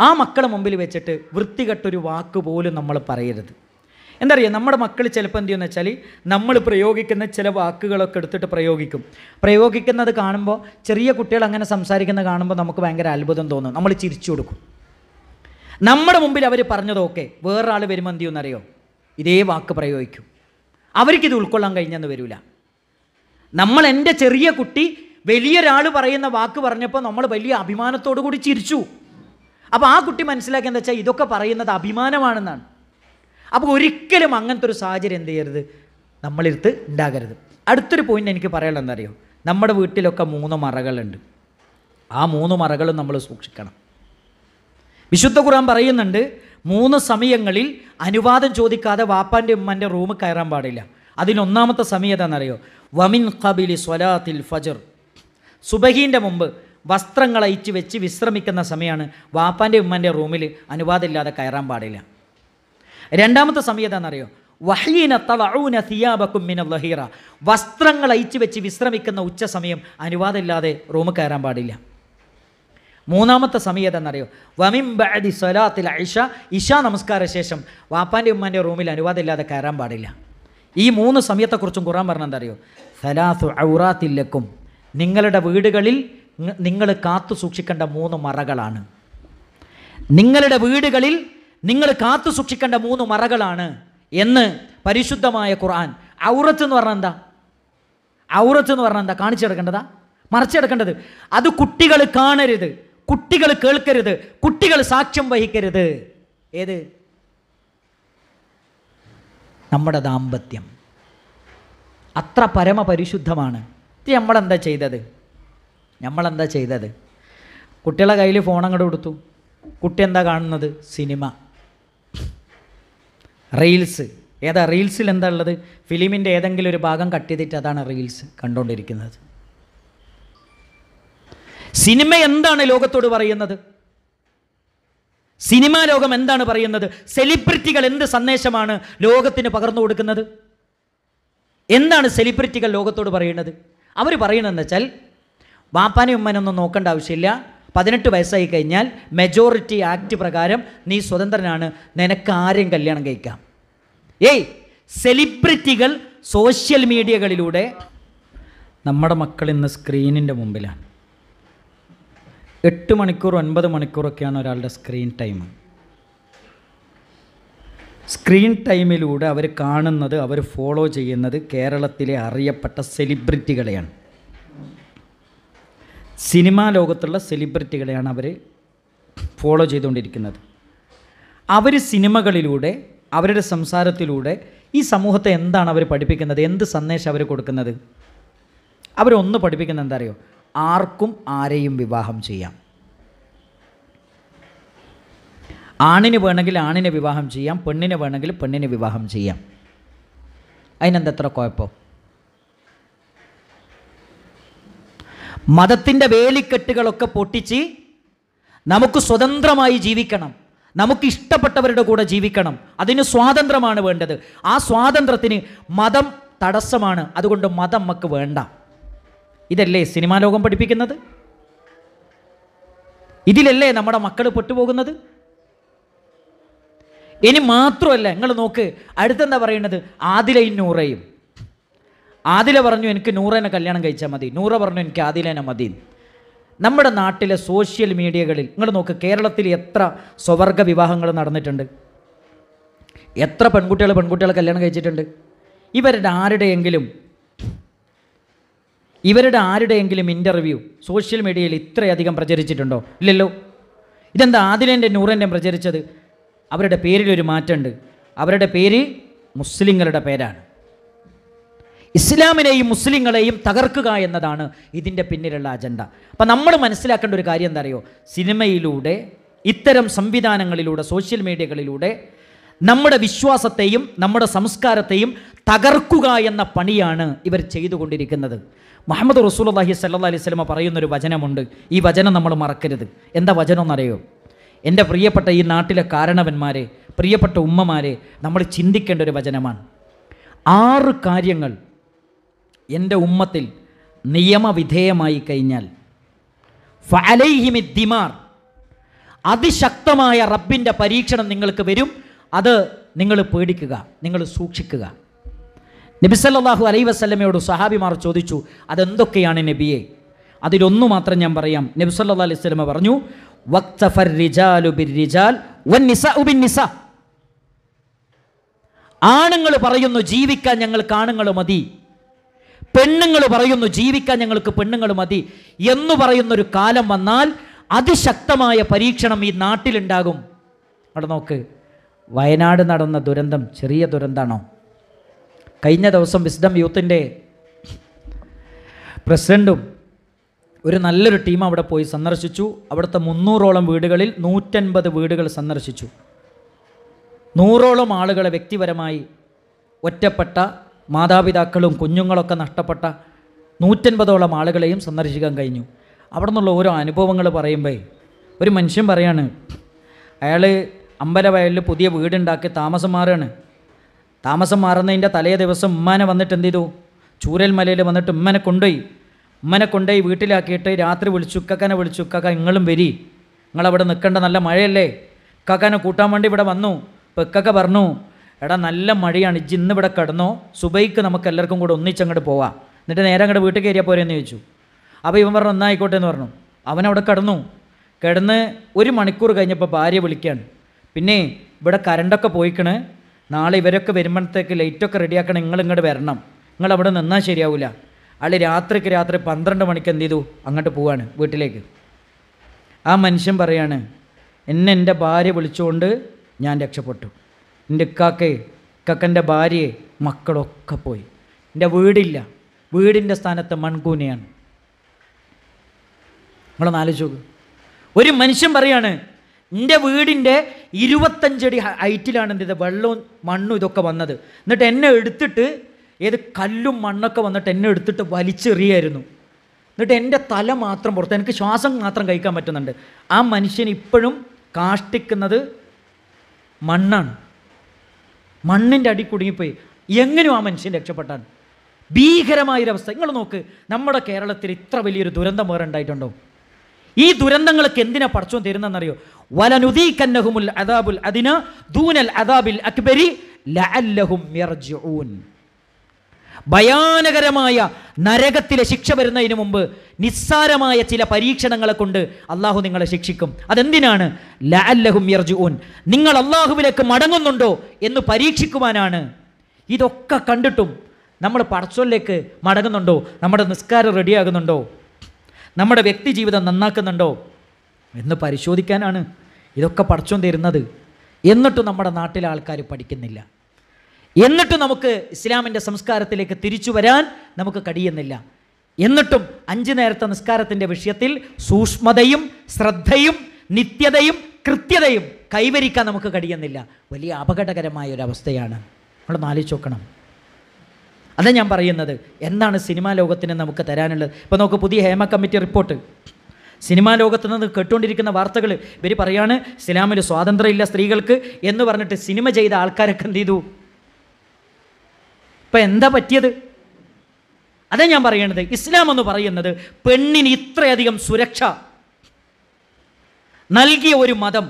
ആ മക്കളെ മുമ്പിൽ വെച്ചിട്ട് വൃത്തികെട്ടൊരു വാക്ക് പോലും നമ്മൾ പറയരുത് എന്താ അറിയുക നമ്മുടെ മക്കൾ ചിലപ്പോൾ എന്ത് ചെയ്യുമെന്ന് വെച്ചാൽ നമ്മൾ പ്രയോഗിക്കുന്ന ചില വാക്കുകളൊക്കെ എടുത്തിട്ട് പ്രയോഗിക്കും പ്രയോഗിക്കുന്നത് കാണുമ്പോൾ ചെറിയ കുട്ടികൾ അങ്ങനെ സംസാരിക്കുന്നത് കാണുമ്പോൾ നമുക്ക് ഭയങ്കര അത്ഭുതം തോന്നും നമ്മൾ ചിരിച്ചു കൊടുക്കും നമ്മുടെ മുമ്പിൽ അവർ പറഞ്ഞതൊക്കെ വേറൊരാൾ വരുമ്പോൾ എന്ത് ചെയ്യുമെന്നറിയോ ഇതേ വാക്ക് പ്രയോഗിക്കും അവർക്കിത് ഉൾക്കൊള്ളാൻ കഴിഞ്ഞെന്ന് വരില്ല നമ്മൾ എൻ്റെ ചെറിയ കുട്ടി വലിയൊരാൾ പറയുന്ന വാക്ക് പറഞ്ഞപ്പോൾ നമ്മൾ വലിയ അഭിമാനത്തോടു കൂടി ചിരിച്ചു അപ്പോൾ ആ കുട്ടി മനസ്സിലാക്കിയെന്ന് വെച്ചാൽ ഇതൊക്കെ പറയുന്നത് അഭിമാനമാണെന്നാണ് അപ്പോൾ ഒരിക്കലും അങ്ങനത്തെ ഒരു സാഹചര്യം എന്ത് ചെയ്യരുത് നമ്മളിരുത്ത് ഉണ്ടാകരുത് അടുത്തൊരു പോയിന്റ് എനിക്ക് പറയാനുള്ളതെന്നറിയോ നമ്മുടെ വീട്ടിലൊക്കെ മൂന്ന് മറകളുണ്ട് ആ മൂന്ന് മറകളും നമ്മൾ സൂക്ഷിക്കണം വിശുദ്ധ ഖുർആൻ പറയുന്നുണ്ട് മൂന്ന് സമയങ്ങളിൽ അനുവാദം ചോദിക്കാതെ വാപ്പാൻ്റെ ഉമ്മൻ്റെ റൂമ് കയറാൻ പാടില്ല അതിനൊന്നാമത്തെ സമയം ഏതാണെന്നറിയോ വമിൻ ഖബിലി സ്വലാത്തിൽ ഫജർ സുബഹീൻ്റെ മുമ്പ് വസ്ത്രങ്ങൾ അയച്ച് വെച്ച് വിശ്രമിക്കുന്ന സമയമാണ് വാപ്പാൻ്റെ ഉമ്മൻ്റെ റൂമിൽ അനുവാദമില്ലാതെ കയറാൻ പാടില്ല രണ്ടാമത്തെ സമയം ഏതാണെന്നറിയോ വഹീന തളൂന സിയാബക്കും മിന ലഹീറ വസ്ത്രങ്ങൾ അയച്ച് വെച്ച് വിശ്രമിക്കുന്ന ഉച്ച സമയം അനുവാദമില്ലാതെ റൂമ് കയറാൻ പാടില്ല മൂന്നാമത്തെ സമയം ഏതെന്നറിയോ വമിംബഅദി സ്വലാത്തിൽ ഐഷ ഇഷ നമസ്കാര ശേഷം വാപ്പാൻ്റെ ഉമ്മാൻ്റെ റൂമിൽ അനുവാദമില്ലാതെ കയറാൻ പാടില്ല ഈ മൂന്ന് സമയത്തെക്കുറിച്ചും ഖുറാൻ സലാത്തു സലാസു ഔറാത്തില്ലക്കും നിങ്ങളുടെ വീടുകളിൽ നിങ്ങൾ കാത്തു സൂക്ഷിക്കേണ്ട മൂന്ന് മറകളാണ് നിങ്ങളുടെ വീടുകളിൽ നിങ്ങൾ കാത്തു സൂക്ഷിക്കേണ്ട മൂന്ന് മറകളാണ് എന്ന് പരിശുദ്ധമായ ഖുർആൻ ഔറത്ത് എന്ന് പറഞ്ഞാൽ എന്താ ഔറത്ത് എന്ന് പറഞ്ഞാൽ എന്താ കാണിച്ചെടുക്കേണ്ടതാ മറച്ചെടുക്കേണ്ടത് അത് കുട്ടികൾ കാണരുത് കുട്ടികൾ കേൾക്കരുത് കുട്ടികൾ സാക്ഷ്യം വഹിക്കരുത് ഏത് നമ്മുടെ ദാമ്പത്യം അത്ര പരമപരിശുദ്ധമാണ് ഇത് നമ്മളെന്താ ചെയ്തത് നമ്മളെന്താ ചെയ്തത് കുട്ടികളെ കയ്യിൽ ഫോൺ അങ്ങോട്ട് കൊടുത്തു കുട്ടി എന്താ കാണുന്നത് സിനിമ റീൽസ് ഏതാ റീൽസിൽ എന്താ ഉള്ളത് ഫിലിമിൻ്റെ ഏതെങ്കിലും ഒരു ഭാഗം കട്ട് ചെയ്തിട്ട് അതാണ് റീൽസ് കണ്ടുകൊണ്ടിരിക്കുന്നത് സിനിമ എന്താണ് ലോകത്തോട് പറയുന്നത് സിനിമാ ലോകം എന്താണ് പറയുന്നത് സെലിബ്രിറ്റികൾ എന്ത് സന്ദേശമാണ് ലോകത്തിന് പകർന്നു കൊടുക്കുന്നത് എന്താണ് സെലിബ്രിറ്റികൾ ലോകത്തോട് പറയുന്നത് അവർ പറയണതെന്ന് വെച്ചാൽ വാപ്പാനും ഉമ്മനൊന്നും നോക്കേണ്ട ആവശ്യമില്ല പതിനെട്ട് വയസ്സായി കഴിഞ്ഞാൽ മെജോറിറ്റി ആക്ട് പ്രകാരം നീ സ്വതന്ത്രനാണ് നിനക്ക് ആരെയും കല്യാണം കഴിക്കാം ഏയ് സെലിബ്രിറ്റികൾ സോഷ്യൽ മീഡിയകളിലൂടെ നമ്മുടെ മക്കൾ ഇന്ന് സ്ക്രീനിൻ്റെ മുമ്പിലാണ് എട്ട് മണിക്കൂർ ഒൻപത് മണിക്കൂറൊക്കെയാണ് ഒരാളുടെ സ്ക്രീൻ ടൈം സ്ക്രീൻ ടൈമിലൂടെ അവർ കാണുന്നത് അവർ ഫോളോ ചെയ്യുന്നത് കേരളത്തിലെ അറിയപ്പെട്ട സെലിബ്രിറ്റികളെയാണ് സിനിമാ ലോകത്തുള്ള സെലിബ്രിറ്റികളെയാണ് അവർ ഫോളോ ചെയ്തുകൊണ്ടിരിക്കുന്നത് അവർ സിനിമകളിലൂടെ അവരുടെ സംസാരത്തിലൂടെ ഈ സമൂഹത്തെ എന്താണ് അവർ പഠിപ്പിക്കുന്നത് എന്ത് സന്ദേശം അവർ കൊടുക്കുന്നത് അവരൊന്ന് പഠിപ്പിക്കുന്നത് എന്താ അറിയോ ആർക്കും ആരെയും വിവാഹം ചെയ്യാം ആണിന് വേണമെങ്കിൽ ആണിനെ വിവാഹം ചെയ്യാം പെണ്ണിനെ വേണമെങ്കിൽ പെണ്ണിനെ വിവാഹം ചെയ്യാം അതിനെന്തത്ര കുഴപ്പം മതത്തിൻ്റെ വേലിക്കെട്ടുകളൊക്കെ പൊട്ടിച്ച് നമുക്ക് സ്വതന്ത്രമായി ജീവിക്കണം നമുക്ക് ഇഷ്ടപ്പെട്ടവരുടെ കൂടെ ജീവിക്കണം അതിന് സ്വാതന്ത്ര്യമാണ് വേണ്ടത് ആ സ്വാതന്ത്ര്യത്തിന് മതം തടസ്സമാണ് അതുകൊണ്ട് മതം നമുക്ക് വേണ്ട ഇതല്ലേ സിനിമാ ലോകം പഠിപ്പിക്കുന്നത് ഇതിലല്ലേ നമ്മുടെ മക്കൾ പെട്ടുപോകുന്നത് ഇനി മാത്രമല്ല നിങ്ങൾ നോക്ക് അടുത്തെന്താ പറയുന്നത് ആദിലയും നൂറയും ആദില പറഞ്ഞു എനിക്ക് നൂറേനെ കല്യാണം കഴിച്ചാൽ മതി നൂറ പറഞ്ഞു എനിക്ക് ആദിലേനെ മതി നമ്മുടെ നാട്ടിലെ സോഷ്യൽ മീഡിയകളിൽ നിങ്ങൾ നോക്ക് കേരളത്തിൽ എത്ര സ്വവർഗ വിവാഹങ്ങൾ നടന്നിട്ടുണ്ട് എത്ര പെൺകുട്ടികൾ പെൺകുട്ടികളെ കല്യാണം കഴിച്ചിട്ടുണ്ട് ഇവരുടെ ആരുടെയെങ്കിലും ഇവരുടെ ആരുടെയെങ്കിലും ഇൻ്റർവ്യൂ സോഷ്യൽ മീഡിയയിൽ ഇത്രയധികം പ്രചരിച്ചിട്ടുണ്ടോ ഇല്ലല്ലോ ഇതെന്താ ആദിലേൻ്റെ നൂറിൻ്റെയും പ്രചരിച്ചത് അവരുടെ പേരിലൊരു മാറ്റമുണ്ട് അവരുടെ പേര് മുസ്ലിങ്ങളുടെ പേരാണ് ഇസ്ലാമിനെയും മുസ്ലിങ്ങളെയും തകർക്കുക എന്നതാണ് ഇതിൻ്റെ പിന്നിലുള്ള അജണ്ട അപ്പം നമ്മൾ മനസ്സിലാക്കേണ്ട ഒരു കാര്യം എന്താ അറിയോ സിനിമയിലൂടെ ഇത്തരം സംവിധാനങ്ങളിലൂടെ സോഷ്യൽ മീഡിയകളിലൂടെ നമ്മുടെ വിശ്വാസത്തെയും നമ്മുടെ സംസ്കാരത്തെയും തകർക്കുക എന്ന പണിയാണ് ഇവർ ചെയ്തുകൊണ്ടിരിക്കുന്നത് മുഹമ്മദ് റസൂൽ അള്ളാഹി സല്ലാ അലൈഹി സ്വലമ പറയുന്നൊരു വചനമുണ്ട് ഈ വചനം നമ്മൾ മറക്കരുത് എന്താ വചനം എന്നറിയോ എൻ്റെ പ്രിയപ്പെട്ട ഈ നാട്ടിലെ കാരണവന്മാരെ പ്രിയപ്പെട്ട ഉമ്മമാരെ നമ്മൾ ചിന്തിക്കേണ്ട ഒരു വചനമാണ് ആറ് കാര്യങ്ങൾ എൻ്റെ ഉമ്മത്തിൽ നിയമവിധേയമായി കഴിഞ്ഞാൽ ഫലൈഹിമിദ്ദിമാർ അതിശക്തമായ റബ്ബിൻ്റെ പരീക്ഷണം നിങ്ങൾക്ക് വരും അത് നിങ്ങൾ പേടിക്കുക നിങ്ങൾ സൂക്ഷിക്കുക നബിസല്ലാഹു അലൈ വസ്ലമയോട് സഹാബിമാർ ചോദിച്ചു അതെന്തൊക്കെയാണ് നബിയെ അതിലൊന്നു മാത്രം ഞാൻ പറയാം നബിസല്ലാ അലൈഹി സ്വലമ പറഞ്ഞു ആണുങ്ങൾ പറയുന്നു ജീവിക്കാൻ ഞങ്ങൾക്ക് ആണുങ്ങൾ മതി പെണ്ണുങ്ങൾ പറയുന്നു ജീവിക്കാൻ ഞങ്ങൾക്ക് പെണ്ണുങ്ങൾ മതി എന്ന് പറയുന്നൊരു കാലം വന്നാൽ അതിശക്തമായ പരീക്ഷണം ഈ നാട്ടിലുണ്ടാകും അവിടെ നോക്ക് വയനാട് നടന്ന ദുരന്തം ചെറിയ ദുരന്തമാണോ കഴിഞ്ഞ ദിവസം വിസ്ഡം യൂത്തിൻ്റെ പ്രസിഡൻറ്റും ഒരു നല്ലൊരു ടീം അവിടെ പോയി സന്ദർശിച്ചു അവിടുത്തെ മുന്നൂറോളം വീടുകളിൽ നൂറ്റൻപത് വീടുകൾ സന്ദർശിച്ചു നൂറോളം ആളുകളെ വ്യക്തിപരമായി ഒറ്റപ്പെട്ട മാതാപിതാക്കളും കുഞ്ഞുങ്ങളൊക്കെ നഷ്ടപ്പെട്ട നൂറ്റൻപതോളം ആളുകളെയും സന്ദർശിക്കാൻ കഴിഞ്ഞു അവിടെ നിന്നുള്ള ഓരോ അനുഭവങ്ങൾ പറയുമ്പോൾ ഒരു മനുഷ്യൻ പറയാണ് അയാൾ അമ്പലവയലിൽ പുതിയ വീടുണ്ടാക്കി താമസം മാറുകയാണ് താമസം മാറുന്നതിൻ്റെ തലേ ദിവസം ഉമ്മാനെ വന്നിട്ട് എന്ത് ചെയ്തു ചൂരൽമലയിൽ വന്നിട്ട് ഉമ്മനെ കൊണ്ടുപോയി ഉമ്മനെ കൊണ്ടുപോയി വീട്ടിലാക്കിയിട്ട് രാത്രി വിളിച്ചു കക്കനെ വിളിച്ചു കക്ക നിങ്ങളും വരി നിങ്ങളവിടെ നിൽക്കേണ്ട നല്ല മഴയല്ലേ കക്കനെ കൂട്ടാൻ വേണ്ടി ഇവിടെ വന്നു ഇപ്പം പറഞ്ഞു എടാ നല്ല മഴയാണ് ഇജ്ജ് ഇന്ന് ഇവിടെ കിടന്നോ സുബൈക്ക് നമുക്ക് എല്ലാവർക്കും കൂടെ ഒന്നിച്ചങ്ങോട്ട് പോവാം എന്നിട്ട് നേരെ അങ്ങോട്ട് വീട്ടിൽ കയറിയാൽ പോരെന്ന് ചോദിച്ചു അപ്പോൾ ഇവൻ പറഞ്ഞു ഒന്നായിക്കോട്ടെ എന്ന് പറഞ്ഞു അവനവിടെ കിടന്നു കിടന്ന് ഒരു മണിക്കൂർ കഴിഞ്ഞപ്പോൾ ഭാര്യ വിളിക്കുകയാണ് പിന്നെ ഇവിടെ കരണ്ടൊക്കെ പോയിക്കണേ നാളെ ഇവരൊക്കെ വരുമ്പോഴത്തേക്ക് ലൈറ്റൊക്കെ റെഡിയാക്കണം നിങ്ങൾ ഇങ്ങോട്ട് വരണം നിങ്ങൾ അവിടെ നിന്നാൽ ശരിയാവില്ല ആൾ രാത്രിക്ക് രാത്രി പന്ത്രണ്ട് മണിക്ക് എന്ത് ചെയ്തു അങ്ങോട്ട് പോവാണ് വീട്ടിലേക്ക് ആ മനുഷ്യൻ പറയാണ് എന്നെ എൻ്റെ ഭാര്യ വിളിച്ചുകൊണ്ട് ഞാൻ രക്ഷപ്പെട്ടു എൻ്റെ ഇക്കാക്കെ ഇക്കാക്കൻ്റെ ഭാര്യയെ മക്കളൊക്കെ പോയി എൻ്റെ വീടില്ല വീടിൻ്റെ സ്ഥാനത്ത് മൺകൂനയാണ് നിങ്ങളൊന്ന് ആലോചിച്ച് ഒരു മനുഷ്യൻ പറയാണ് എൻ്റെ വീടിൻ്റെ ഇരുപത്തഞ്ചടി ഹൈറ്റിലാണ് എന്ത് വെള്ളവും മണ്ണും ഇതൊക്കെ വന്നത് എന്നിട്ട് എന്നെ എടുത്തിട്ട് ഏത് കല്ലും മണ്ണൊക്കെ വന്നിട്ട് എന്നെ എടുത്തിട്ട് വലിച്ചെറിയായിരുന്നു എന്നിട്ട് എൻ്റെ തല മാത്രം പുറത്ത് എനിക്ക് ശ്വാസം മാത്രം കഴിക്കാൻ പറ്റുന്നുണ്ട് ആ മനുഷ്യൻ ഇപ്പോഴും കാഷ്ടിക്കുന്നത് മണ്ണാണ് മണ്ണിൻ്റെ അടി കുടുങ്ങിപ്പോയി എങ്ങനെയും ആ മനുഷ്യൻ രക്ഷപ്പെട്ടാണ് ഭീകരമായൊരവസ്ഥ നിങ്ങൾ നോക്ക് നമ്മുടെ കേരളത്തിൽ ഇത്ര വലിയൊരു ദുരന്തം വേറെ ഉണ്ടായിട്ടുണ്ടോ ഈ ദുരന്തങ്ങൾക്ക് എന്തിനാ തരുന്നറിയോ വലനുദീ കന്നഹുമുൽ അദാബുൽ അതിന് ദൂനൽ അദാബിൽ അക്ബരി ലഅല്ലഹും ഭയാനകരമായ നരകത്തിലെ ശിക്ഷ വരുന്നതിന് മുമ്പ് നിസ്സാരമായ ചില പരീക്ഷണങ്ങളെ കൊണ്ട് അള്ളാഹു നിങ്ങളെ ശിക്ഷിക്കും അതെന്തിനാണ് ലഅല്ലഹും നിങ്ങൾ അള്ളാഹുവിലേക്ക് മടങ്ങുന്നുണ്ടോ എന്ന് പരീക്ഷിക്കുവാനാണ് ഇതൊക്കെ കണ്ടിട്ടും നമ്മൾ പടച്ചോലിലേക്ക് മടങ്ങുന്നുണ്ടോ നമ്മുടെ നിസ്കാരം റെഡിയാകുന്നുണ്ടോ നമ്മുടെ വ്യക്തി ജീവിതം നന്നാക്കുന്നുണ്ടോ എന്ന് പരിശോധിക്കാനാണ് ഇതൊക്കെ പഠിച്ചോൻ തരുന്നത് എന്നിട്ടും നമ്മുടെ നാട്ടിലെ ആൾക്കാർ പഠിക്കുന്നില്ല എന്നിട്ടും നമുക്ക് ഇസ്ലാമിൻ്റെ സംസ്കാരത്തിലേക്ക് തിരിച്ചു വരാൻ നമുക്ക് കഴിയുന്നില്ല എന്നിട്ടും അഞ്ച് നേരത്തെ നിസ്കാരത്തിൻ്റെ വിഷയത്തിൽ സൂക്ഷ്മതയും ശ്രദ്ധയും നിത്യതയും കൃത്യതയും കൈവരിക്കാൻ നമുക്ക് കഴിയുന്നില്ല വലിയ അപകടകരമായ ഒരു അവസ്ഥയാണ് നമ്മൾ ആലോചിച്ച് അതാണ് ഞാൻ പറയുന്നത് എന്താണ് സിനിമാ ലോകത്തിന് നമുക്ക് തരാനുള്ളത് ഇപ്പോൾ നമുക്ക് പുതിയ ഹേമ കമ്മിറ്റി റിപ്പോർട്ട് സിനിമാ ലോകത്ത് നിന്ന് കേട്ടുകൊണ്ടിരിക്കുന്ന വാർത്തകൾ ഇവർ പറയാണ് ഇസ്ലാമിൽ സ്വാതന്ത്ര്യമില്ല സ്ത്രീകൾക്ക് എന്ന് പറഞ്ഞിട്ട് സിനിമ ചെയ്ത ആൾക്കാരൊക്കെ എന്ത് ചെയ്തു ഇപ്പം എന്താ പറ്റിയത് അതേ ഞാൻ പറയുന്നത് ഇസ്ലാം എന്ന് പറയുന്നത് പെണ്ണിന് ഇത്രയധികം സുരക്ഷ നൽകിയ ഒരു മതം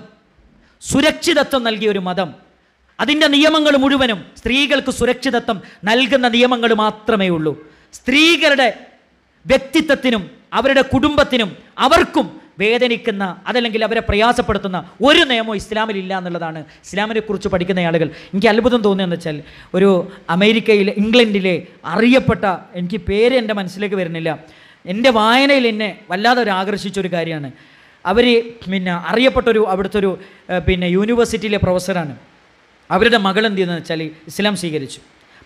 സുരക്ഷിതത്വം നൽകിയ ഒരു മതം അതിൻ്റെ നിയമങ്ങൾ മുഴുവനും സ്ത്രീകൾക്ക് സുരക്ഷിതത്വം നൽകുന്ന നിയമങ്ങൾ മാത്രമേ ഉള്ളൂ സ്ത്രീകളുടെ വ്യക്തിത്വത്തിനും അവരുടെ കുടുംബത്തിനും അവർക്കും വേദനിക്കുന്ന അതല്ലെങ്കിൽ അവരെ പ്രയാസപ്പെടുത്തുന്ന ഒരു നിയമവും ഇസ്ലാമിൽ ഇല്ല എന്നുള്ളതാണ് ഇസ്ലാമിനെ കുറിച്ച് പഠിക്കുന്ന ആളുകൾ എനിക്ക് അത്ഭുതം തോന്നിയെന്ന് വെച്ചാൽ ഒരു അമേരിക്കയിലെ ഇംഗ്ലണ്ടിലെ അറിയപ്പെട്ട എനിക്ക് പേര് എൻ്റെ മനസ്സിലേക്ക് വരുന്നില്ല എൻ്റെ വായനയിൽ എന്നെ വല്ലാതെ ഒരു ആകർഷിച്ച ഒരു കാര്യമാണ് അവർ പിന്നെ അറിയപ്പെട്ടൊരു അവിടുത്തെ ഒരു പിന്നെ യൂണിവേഴ്സിറ്റിയിലെ പ്രൊഫസറാണ് അവരുടെ മകൾ എന്ത് ചെയ്യുന്നത് വെച്ചാൽ ഇസ്ലാം സ്വീകരിച്ചു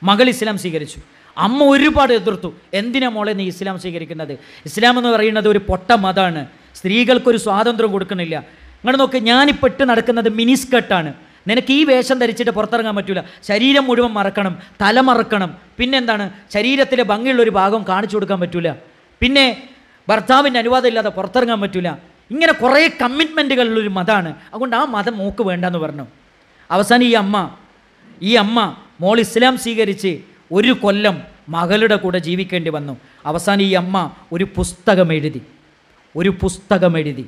മകൾ ഇസ്ലാം സ്വീകരിച്ചു അമ്മ ഒരുപാട് എതിർത്തു എന്തിനാ മോളെ നീ ഇസ്ലാം സ്വീകരിക്കുന്നത് ഇസ്ലാം എന്ന് പറയുന്നത് ഒരു പൊട്ട മതമാണ് സ്ത്രീകൾക്കൊരു സ്വാതന്ത്ര്യം കൊടുക്കുന്നില്ല നിങ്ങൾ നോക്ക് ഞാനിപ്പോൾ നടക്കുന്നത് മിനിസ്കട്ടാണ് നിനക്ക് ഈ വേഷം ധരിച്ചിട്ട് പുറത്തിറങ്ങാൻ പറ്റില്ല ശരീരം മുഴുവൻ മറക്കണം തല മറക്കണം പിന്നെന്താണ് ശരീരത്തിലെ ഭംഗിയുള്ളൊരു ഭാഗം കാണിച്ചു കൊടുക്കാൻ പറ്റില്ല പിന്നെ ഭർത്താവിൻ്റെ അനുവാദം ഇല്ലാതെ പുറത്തിറങ്ങാൻ പറ്റില്ല ഇങ്ങനെ കുറേ കമ്മിറ്റ്മെൻറ്റുകളുള്ളൊരു മതമാണ് അതുകൊണ്ട് ആ മതം മൂക്ക് വേണ്ടെന്ന് പറഞ്ഞു അവസാനം ഈ അമ്മ ഈ അമ്മ മോൾ ഇസ്ലാം സ്വീകരിച്ച് ഒരു കൊല്ലം മകളുടെ കൂടെ ജീവിക്കേണ്ടി വന്നു അവസാനം ഈ അമ്മ ഒരു പുസ്തകം എഴുതി ഒരു പുസ്തകം എഴുതി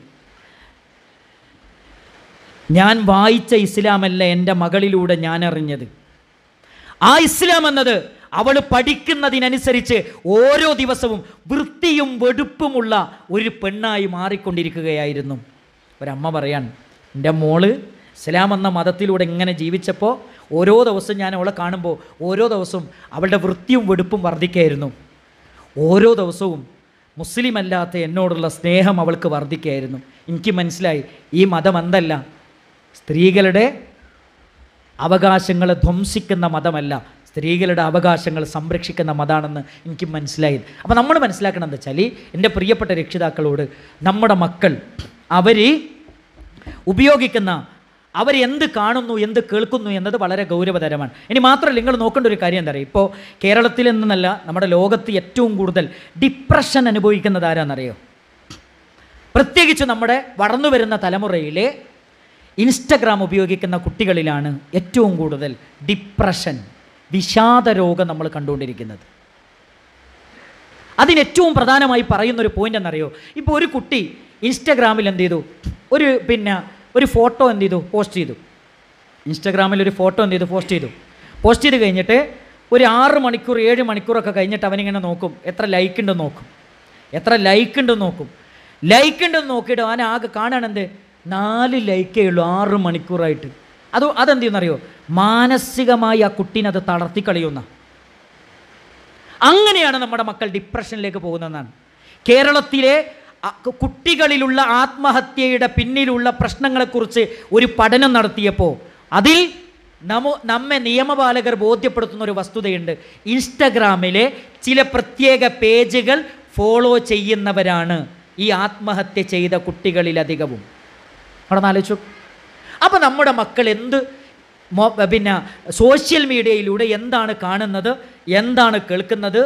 ഞാൻ വായിച്ച ഇസ്ലാമല്ല എൻ്റെ മകളിലൂടെ ഞാൻ അറിഞ്ഞത് ആ ഇസ്ലാം എന്നത് അവൾ പഠിക്കുന്നതിനനുസരിച്ച് ഓരോ ദിവസവും വൃത്തിയും വെടുപ്പുമുള്ള ഒരു പെണ്ണായി മാറിക്കൊണ്ടിരിക്കുകയായിരുന്നു ഒരമ്മ പറയാൻ എൻ്റെ മോള് ഇസ്ലാം എന്ന മതത്തിലൂടെ ഇങ്ങനെ ജീവിച്ചപ്പോൾ ഓരോ ദിവസവും ഞാൻ അവളെ കാണുമ്പോൾ ഓരോ ദിവസവും അവളുടെ വൃത്തിയും വെടുപ്പും വർദ്ധിക്കായിരുന്നു ഓരോ ദിവസവും മുസ്ലിം അല്ലാത്ത എന്നോടുള്ള സ്നേഹം അവൾക്ക് വർദ്ധിക്കായിരുന്നു എനിക്ക് മനസ്സിലായി ഈ മതം എന്തല്ല സ്ത്രീകളുടെ അവകാശങ്ങളെ ധ്വംസിക്കുന്ന മതമല്ല സ്ത്രീകളുടെ അവകാശങ്ങൾ സംരക്ഷിക്കുന്ന മതാണെന്ന് എനിക്ക് മനസ്സിലായി അപ്പോൾ നമ്മൾ മനസ്സിലാക്കണം എന്താ വെച്ചാൽ എൻ്റെ പ്രിയപ്പെട്ട രക്ഷിതാക്കളോട് നമ്മുടെ മക്കൾ അവർ ഉപയോഗിക്കുന്ന അവരെന്ത് കാണുന്നു എന്ത് കേൾക്കുന്നു എന്നത് വളരെ ഗൗരവതരമാണ് ഇനി മാത്രമല്ല നിങ്ങൾ നോക്കേണ്ട ഒരു കാര്യം എന്താ പറയുക ഇപ്പോൾ കേരളത്തിൽ നിന്നല്ല നമ്മുടെ ലോകത്ത് ഏറ്റവും കൂടുതൽ ഡിപ്രഷൻ അനുഭവിക്കുന്നത് ആരാണെന്നറിയോ പ്രത്യേകിച്ച് നമ്മുടെ വളർന്നു വരുന്ന തലമുറയിലെ ഇൻസ്റ്റഗ്രാം ഉപയോഗിക്കുന്ന കുട്ടികളിലാണ് ഏറ്റവും കൂടുതൽ ഡിപ്രഷൻ വിഷാദ രോഗം നമ്മൾ കണ്ടുകൊണ്ടിരിക്കുന്നത് അതിന് ഏറ്റവും പ്രധാനമായി പറയുന്നൊരു പോയിൻ്റ് എന്നറിയോ ഇപ്പോൾ ഒരു കുട്ടി ഇൻസ്റ്റഗ്രാമിൽ എന്ത് ചെയ്തു ഒരു പിന്നെ ഒരു ഫോട്ടോ എന്ത് ചെയ്തു പോസ്റ്റ് ചെയ്തു ഇൻസ്റ്റാഗ്രാമിൽ ഒരു ഫോട്ടോ എന്ത് ചെയ്തു പോസ്റ്റ് ചെയ്തു പോസ്റ്റ് ചെയ്ത് കഴിഞ്ഞിട്ട് ഒരു ആറ് മണിക്കൂർ ഏഴ് മണിക്കൂറൊക്കെ കഴിഞ്ഞിട്ട് അവനിങ്ങനെ നോക്കും എത്ര ലൈക്ക് ഉണ്ടെന്ന് നോക്കും എത്ര ലൈക്ക് ഉണ്ടെന്ന് നോക്കും ലൈക്ക് ഉണ്ടെന്ന് നോക്കിയിട്ട് അവൻ ആകെ കാണാനെന്ത് നാല് ലൈക്കേ ഉള്ളൂ ആറ് മണിക്കൂറായിട്ട് അത് അതെന്ത് ചെയ്യുന്നറിയോ മാനസികമായി ആ കുട്ടീനെ അത് തളർത്തി കളിയുന്ന അങ്ങനെയാണ് നമ്മുടെ മക്കൾ ഡിപ്രഷനിലേക്ക് പോകുന്നതെന്നാണ് കേരളത്തിലെ കുട്ടികളിലുള്ള ആത്മഹത്യയുടെ പിന്നിലുള്ള പ്രശ്നങ്ങളെക്കുറിച്ച് ഒരു പഠനം നടത്തിയപ്പോൾ അതിൽ നമോ നമ്മെ നിയമപാലകർ ബോധ്യപ്പെടുത്തുന്ന ഒരു വസ്തുതയുണ്ട് ഇൻസ്റ്റഗ്രാമിലെ ചില പ്രത്യേക പേജുകൾ ഫോളോ ചെയ്യുന്നവരാണ് ഈ ആത്മഹത്യ ചെയ്ത കുട്ടികളിലധികവും അവിടെ നാലോചിച്ചു അപ്പോൾ നമ്മുടെ മക്കൾ എന്ത് പിന്നെ സോഷ്യൽ മീഡിയയിലൂടെ എന്താണ് കാണുന്നത് എന്താണ് കേൾക്കുന്നത്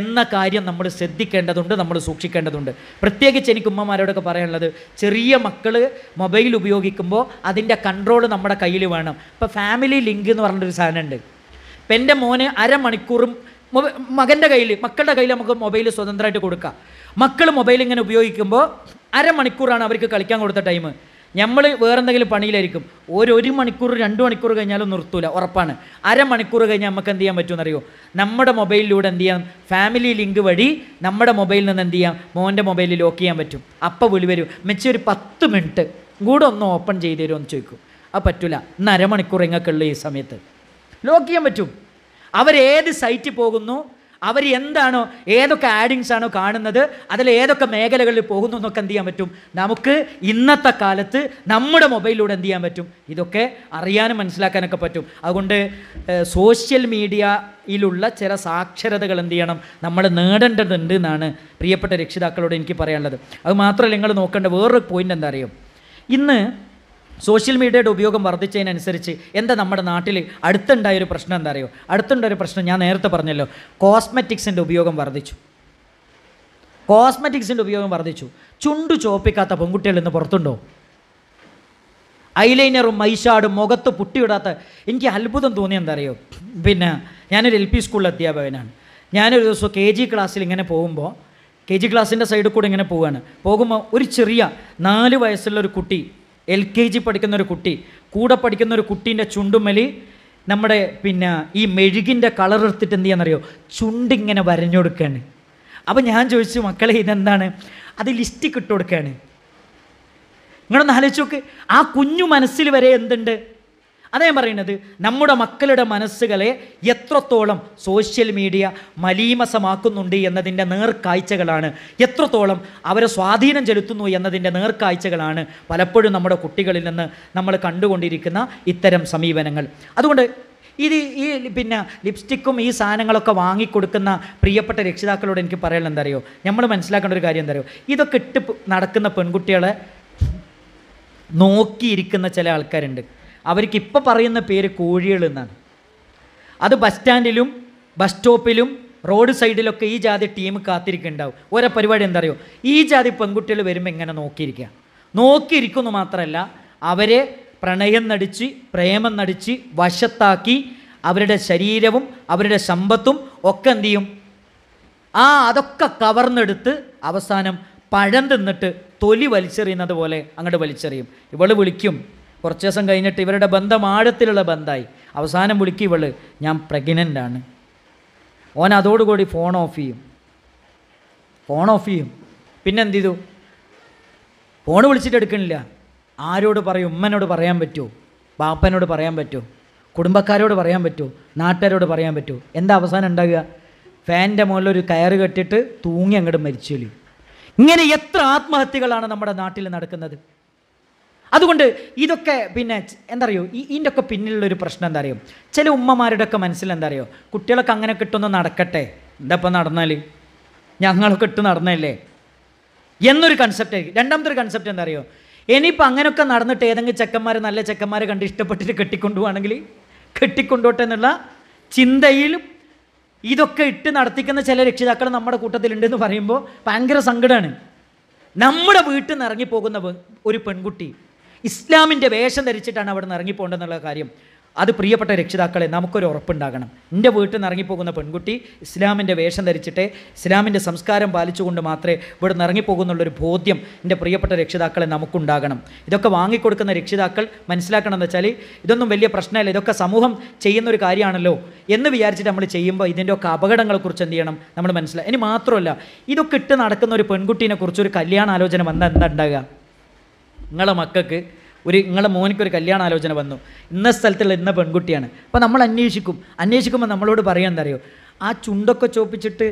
എന്ന കാര്യം നമ്മൾ ശ്രദ്ധിക്കേണ്ടതുണ്ട് നമ്മൾ സൂക്ഷിക്കേണ്ടതുണ്ട് പ്രത്യേകിച്ച് എനിക്ക് ഉമ്മമാരോടൊക്കെ പറയാനുള്ളത് ചെറിയ മക്കൾ മൊബൈൽ ഉപയോഗിക്കുമ്പോൾ അതിൻ്റെ കൺട്രോൾ നമ്മുടെ കയ്യിൽ വേണം ഇപ്പോൾ ഫാമിലി ലിങ്ക് എന്ന് പറഞ്ഞൊരു സാധനമുണ്ട് ഇപ്പം എൻ്റെ മോന് അരമണിക്കൂറും മകൻ്റെ കയ്യിൽ മക്കളുടെ കയ്യിൽ നമുക്ക് മൊബൈൽ സ്വതന്ത്രമായിട്ട് കൊടുക്കാം മക്കൾ മൊബൈൽ ഇങ്ങനെ ഉപയോഗിക്കുമ്പോൾ അരമണിക്കൂറാണ് അവർക്ക് കളിക്കാൻ കൊടുത്ത ടൈം നമ്മൾ വേറെന്തെങ്കിലും പണിയിലായിരിക്കും ഒരു ഒരു മണിക്കൂർ രണ്ട് മണിക്കൂർ കഴിഞ്ഞാലും നിർത്തൂല ഉറപ്പാണ് അരമണിക്കൂർ കഴിഞ്ഞാൽ നമുക്ക് എന്ത് ചെയ്യാൻ പറ്റുമെന്ന് അറിയോ നമ്മുടെ മൊബൈലിലൂടെ എന്ത് ചെയ്യാം ഫാമിലി ലിങ്ക് വഴി നമ്മുടെ മൊബൈലിൽ നിന്ന് എന്ത് ചെയ്യാം മോൻ്റെ മൊബൈലിൽ ലോക്ക് ചെയ്യാൻ പറ്റും അപ്പോൾ വിളി വരും മെച്ചം ഒരു പത്ത് മിനിറ്റ് കൂടെ ഒന്ന് ഓപ്പൺ ചെയ്ത് തരുമോ എന്ന് ചോദിക്കും അത് പറ്റില്ല ഇന്ന് അരമണിക്കൂർ ഇങ്ങൊക്കെ ഈ സമയത്ത് ലോക്ക് ചെയ്യാൻ പറ്റും അവരേത് സൈറ്റിൽ പോകുന്നു അവർ എന്താണോ ഏതൊക്കെ ആഡിങ്സ് ആണോ കാണുന്നത് അതിൽ ഏതൊക്കെ മേഖലകളിൽ പോകുന്നു എന്നൊക്കെ എന്ത് ചെയ്യാൻ പറ്റും നമുക്ക് ഇന്നത്തെ കാലത്ത് നമ്മുടെ മൊബൈലിലൂടെ എന്ത് ചെയ്യാൻ പറ്റും ഇതൊക്കെ അറിയാനും മനസ്സിലാക്കാനൊക്കെ പറ്റും അതുകൊണ്ട് സോഷ്യൽ മീഡിയയിലുള്ള ചില സാക്ഷരതകൾ എന്ത് ചെയ്യണം നമ്മൾ നേടേണ്ടതുണ്ട് എന്നാണ് പ്രിയപ്പെട്ട രക്ഷിതാക്കളോട് എനിക്ക് പറയാനുള്ളത് അത് മാത്രമല്ല നിങ്ങൾ നോക്കേണ്ട വേറൊരു പോയിൻ്റ് എന്താ അറിയാം ഇന്ന് സോഷ്യൽ മീഡിയയുടെ ഉപയോഗം വർദ്ധിച്ചതിനനുസരിച്ച് എന്താ നമ്മുടെ നാട്ടിൽ അടുത്തുണ്ടായ ഒരു പ്രശ്നം എന്താ അറിയോ അടുത്തുണ്ടായ ഒരു പ്രശ്നം ഞാൻ നേരത്തെ പറഞ്ഞല്ലോ കോസ്മെറ്റിക്സിൻ്റെ ഉപയോഗം വർദ്ധിച്ചു കോസ്മെറ്റിക്സിൻ്റെ ഉപയോഗം വർദ്ധിച്ചു ചുണ്ടു ചോപ്പിക്കാത്ത പെൺകുട്ടികൾ ഇന്ന് പുറത്തുണ്ടോ ഐലൈനറും മൈഷാടും മുഖത്ത് പുട്ടിയിടാത്ത എനിക്ക് അത്ഭുതം തോന്നി എന്താ അറിയോ പിന്നെ ഞാനൊരു എൽ പി സ്കൂളിലെ അധ്യാപകനാണ് ഞാനൊരു ദിവസം കെ ജി ക്ലാസ്സിൽ ഇങ്ങനെ പോകുമ്പോൾ കെ ജി ക്ലാസ്സിൻ്റെ സൈഡിൽ കൂടെ ഇങ്ങനെ പോവുകയാണ് പോകുമ്പോൾ ഒരു ചെറിയ നാല് വയസ്സുള്ള ഒരു കുട്ടി എൽ കെ ജി പഠിക്കുന്ന ഒരു കുട്ടി കൂടെ പഠിക്കുന്ന ഒരു കുട്ടീൻ്റെ ചുണ്ടുമലി നമ്മുടെ പിന്നെ ഈ മെഴുകിൻ്റെ കളർ എടുത്തിട്ട് എന്ത് ചെയ്യാന്നറിയോ ചുണ്ടിങ്ങനെ വരഞ്ഞു അപ്പം അപ്പോൾ ഞാൻ ചോദിച്ചു മക്കളെ ഇതെന്താണ് അത് ഇട്ട് കൊടുക്കുകയാണ് നിങ്ങളൊന്ന് ആലോചിച്ച് നോക്ക് ആ കുഞ്ഞു മനസ്സിൽ വരെ എന്തുണ്ട് അതേ പറയുന്നത് നമ്മുടെ മക്കളുടെ മനസ്സുകളെ എത്രത്തോളം സോഷ്യൽ മീഡിയ മലീമസമാക്കുന്നുണ്ട് എന്നതിൻ്റെ നേർക്കാഴ്ചകളാണ് എത്രത്തോളം അവരെ സ്വാധീനം ചെലുത്തുന്നു എന്നതിൻ്റെ നേർക്കാഴ്ചകളാണ് പലപ്പോഴും നമ്മുടെ കുട്ടികളിൽ നിന്ന് നമ്മൾ കണ്ടുകൊണ്ടിരിക്കുന്ന ഇത്തരം സമീപനങ്ങൾ അതുകൊണ്ട് ഇത് ഈ പിന്നെ ലിപ്സ്റ്റിക്കും ഈ സാധനങ്ങളൊക്കെ വാങ്ങിക്കൊടുക്കുന്ന പ്രിയപ്പെട്ട രക്ഷിതാക്കളോട് എനിക്ക് പറയാനുള്ള എന്തറിയോ നമ്മൾ മനസ്സിലാക്കേണ്ട ഒരു കാര്യം എന്താ അറിയോ ഇതൊക്കെ ഇട്ട് നടക്കുന്ന പെൺകുട്ടികളെ നോക്കിയിരിക്കുന്ന ചില ആൾക്കാരുണ്ട് അവർക്ക് ഇപ്പോൾ പറയുന്ന പേര് കോഴികൾ എന്നാണ് അത് ബസ് സ്റ്റാൻഡിലും ബസ് സ്റ്റോപ്പിലും റോഡ് സൈഡിലൊക്കെ ഈ ജാതി ടീം കാത്തിരിക്കുന്നുണ്ടാവും ഓരോ പരിപാടി എന്താ അറിയോ ഈ ജാതി പെൺകുട്ടികൾ വരുമ്പോൾ എങ്ങനെ നോക്കിയിരിക്കുക നോക്കിയിരിക്കുന്നു മാത്രമല്ല അവരെ പ്രണയം നടിച്ച് പ്രേമം നടിച്ച് വശത്താക്കി അവരുടെ ശരീരവും അവരുടെ സമ്പത്തും ഒക്കെ എന്തു ചെയ്യും ആ അതൊക്കെ കവർന്നെടുത്ത് അവസാനം പഴം തിന്നിട്ട് തൊലി വലിച്ചെറിയുന്നത് പോലെ അങ്ങോട്ട് വലിച്ചെറിയും ഇവൾ വിളിക്കും കുറച്ച് ദിവസം കഴിഞ്ഞിട്ട് ഇവരുടെ ബന്ധം ആഴത്തിലുള്ള ബന്ധമായി അവസാനം വിളിക്കും ഇവള് ഞാൻ പ്രഗ്നൻ്റാണ് ഓൻ അതോടുകൂടി ഫോൺ ഓഫ് ചെയ്യും ഫോൺ ഓഫ് ചെയ്യും പിന്നെ എന്ത് ചെയ്തു ഫോൺ വിളിച്ചിട്ട് എടുക്കണില്ല ആരോട് പറയും ഉമ്മനോട് പറയാൻ പറ്റുമോ ബാപ്പനോട് പറയാൻ പറ്റുമോ കുടുംബക്കാരോട് പറയാൻ പറ്റുമോ നാട്ടുകാരോട് പറയാൻ പറ്റുമോ എന്താ അവസാനം ഉണ്ടാകുക ഫാനിൻ്റെ മുകളിലൊരു ഒരു കയറ് കെട്ടിട്ട് തൂങ്ങി അങ്ങോട്ട് മരിച്ചു ഇങ്ങനെ എത്ര ആത്മഹത്യകളാണ് നമ്മുടെ നാട്ടിൽ നടക്കുന്നത് അതുകൊണ്ട് ഇതൊക്കെ പിന്നെ എന്താ അറിയോ ഈ ഇതിൻ്റെ ഒക്കെ പിന്നിലുള്ളൊരു പ്രശ്നം എന്താ അറിയോ ചില ഉമ്മമാരുടെ ഒക്കെ മനസ്സിൽ എന്താ അറിയോ കുട്ടികളൊക്കെ അങ്ങനെ കിട്ടുമെന്ന് നടക്കട്ടെ എന്താ ഇപ്പം നടന്നാൽ ഞങ്ങളൊക്കെ ഇട്ട് നടന്നല്ലേ എന്നൊരു കൺസെപ്റ്റ് ആയിരിക്കും രണ്ടാമത്തെ ഒരു കൺസെപ്റ്റ് എന്താ അറിയോ ഇനിയിപ്പോൾ അങ്ങനെയൊക്കെ നടന്നിട്ട് ഏതെങ്കിലും ചെക്കന്മാർ നല്ല ചെക്കന്മാരെ കണ്ട് ഇഷ്ടപ്പെട്ടിട്ട് കെട്ടിക്കൊണ്ടുപോവാണെങ്കിൽ കെട്ടിക്കൊണ്ടോട്ടെ എന്നുള്ള ചിന്തയിലും ഇതൊക്കെ ഇട്ട് നടത്തിക്കുന്ന ചില രക്ഷിതാക്കൾ നമ്മുടെ കൂട്ടത്തിലുണ്ടെന്ന് പറയുമ്പോൾ ഭയങ്കര സങ്കടമാണ് നമ്മുടെ വീട്ടിൽ നിന്ന് ഇറങ്ങിപ്പോകുന്ന ഒരു പെൺകുട്ടി ഇസ്ലാമിൻ്റെ വേഷം ധരിച്ചിട്ടാണ് അവിടെ നിന്ന് ഇറങ്ങിപ്പോണ്ടെന്നുള്ള കാര്യം അത് പ്രിയപ്പെട്ട രക്ഷിതാക്കളെ നമുക്കൊരു ഉറപ്പുണ്ടാകണം എൻ്റെ വീട്ടിൽ നിന്ന് ഇറങ്ങിപ്പോകുന്ന പെൺകുട്ടി ഇസ്ലാമിൻ്റെ വേഷം ധരിച്ചിട്ട് ഇസ്ലാമിൻ്റെ സംസ്കാരം പാലിച്ചുകൊണ്ട് മാത്രമേ ഇവിടെ നിന്ന് ഇറങ്ങിപ്പോകുന്നുള്ളൊരു ബോധ്യം എൻ്റെ പ്രിയപ്പെട്ട രക്ഷിതാക്കളെ നമുക്കുണ്ടാകണം ഇതൊക്കെ വാങ്ങിക്കൊടുക്കുന്ന രക്ഷിതാക്കൾ മനസ്സിലാക്കണം എന്ന് വെച്ചാൽ ഇതൊന്നും വലിയ പ്രശ്നമല്ല ഇതൊക്കെ സമൂഹം ചെയ്യുന്ന ഒരു കാര്യമാണല്ലോ എന്ന് വിചാരിച്ചിട്ട് നമ്മൾ ചെയ്യുമ്പോൾ ഇതിൻ്റെ ഒക്കെ അപകടങ്ങളെക്കുറിച്ച് എന്ത് ചെയ്യണം നമ്മൾ മനസ്സിലാക്കുക ഇനി മാത്രമല്ല ഇതൊക്കെ ഇട്ട് നടക്കുന്ന ഒരു പെൺകുട്ടീനെക്കുറിച്ച് ഒരു ആലോചന വന്നാൽ എന്താ ഉണ്ടാകുക നിങ്ങളെ മക്കൾക്ക് ഒരു നിങ്ങളെ മോനിക്ക് ഒരു കല്യാണ ആലോചന വന്നു ഇന്ന സ്ഥലത്തുള്ള ഇന്ന പെൺകുട്ടിയാണ് അപ്പോൾ നമ്മൾ അന്വേഷിക്കും അന്വേഷിക്കുമ്പോൾ നമ്മളോട് പറയാൻ എന്തറിയോ ആ ചുണ്ടൊക്കെ ചോപ്പിച്ചിട്ട്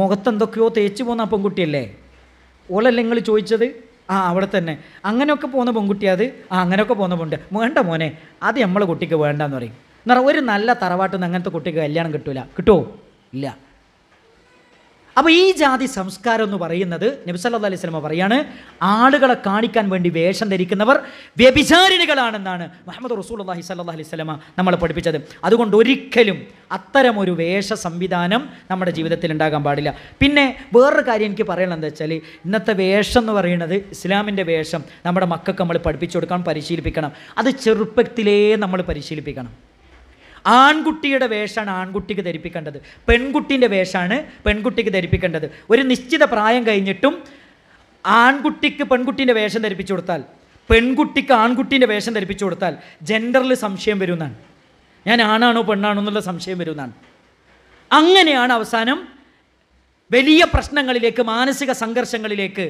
മുഖത്തെന്തൊക്കെയോ തേച്ച് പോകുന്ന ആ പെൺകുട്ടിയല്ലേ ഓളല്ലേ നിങ്ങൾ ചോദിച്ചത് ആ അവിടെ തന്നെ അങ്ങനെയൊക്കെ പോകുന്ന പെൺകുട്ടി അത് ആ അങ്ങനെയൊക്കെ പോകുന്ന പെൺകുട്ടി വേണ്ട മോനെ അത് നമ്മളെ കുട്ടിക്ക് വേണ്ടെന്ന് പറയും എന്ന് പറഞ്ഞാൽ ഒരു നല്ല തറവാട്ടിൽ നിന്ന് അങ്ങനത്തെ കുട്ടിക്ക് കല്യാണം കിട്ടില്ല കിട്ടുമോ ഇല്ല അപ്പോൾ ഈ ജാതി സംസ്കാരം എന്ന് പറയുന്നത് നബിസല്ലാ അലൈഹി സ്വലമ പറയാണ് ആളുകളെ കാണിക്കാൻ വേണ്ടി വേഷം ധരിക്കുന്നവർ വ്യഭിചാരിണികളാണെന്നാണ് മുഹമ്മദ് റസൂൽ അള്ളാഹി സല്ലാ അലൈഹി സ്വലമ നമ്മളെ പഠിപ്പിച്ചത് അതുകൊണ്ട് ഒരിക്കലും അത്തരമൊരു വേഷ സംവിധാനം നമ്മുടെ ജീവിതത്തിൽ ഉണ്ടാകാൻ പാടില്ല പിന്നെ വേറൊരു കാര്യം എനിക്ക് പറയണം എന്താ വെച്ചാൽ ഇന്നത്തെ വേഷം എന്ന് പറയുന്നത് ഇസ്ലാമിൻ്റെ വേഷം നമ്മുടെ മക്കൾക്ക് നമ്മൾ പഠിപ്പിച്ചു കൊടുക്കാൻ പരിശീലിപ്പിക്കണം അത് ചെറുപ്പത്തിലേ നമ്മൾ പരിശീലിപ്പിക്കണം ആൺകുട്ടിയുടെ വേഷമാണ് ആൺകുട്ടിക്ക് ധരിപ്പിക്കേണ്ടത് പെൺകുട്ടിൻ്റെ വേഷമാണ് പെൺകുട്ടിക്ക് ധരിപ്പിക്കേണ്ടത് ഒരു നിശ്ചിത പ്രായം കഴിഞ്ഞിട്ടും ആൺകുട്ടിക്ക് പെൺകുട്ടീൻ്റെ വേഷം ധരിപ്പിച്ചു കൊടുത്താൽ പെൺകുട്ടിക്ക് ആൺകുട്ടീൻ്റെ വേഷം ധരിപ്പിച്ചു കൊടുത്താൽ ജെൻഡറിൽ സംശയം വരുന്നതാണ് ഞാൻ ആണാണോ പെണ്ണാണോ എന്നുള്ള സംശയം വരുന്നതാണ് അങ്ങനെയാണ് അവസാനം വലിയ പ്രശ്നങ്ങളിലേക്ക് മാനസിക സംഘർഷങ്ങളിലേക്ക്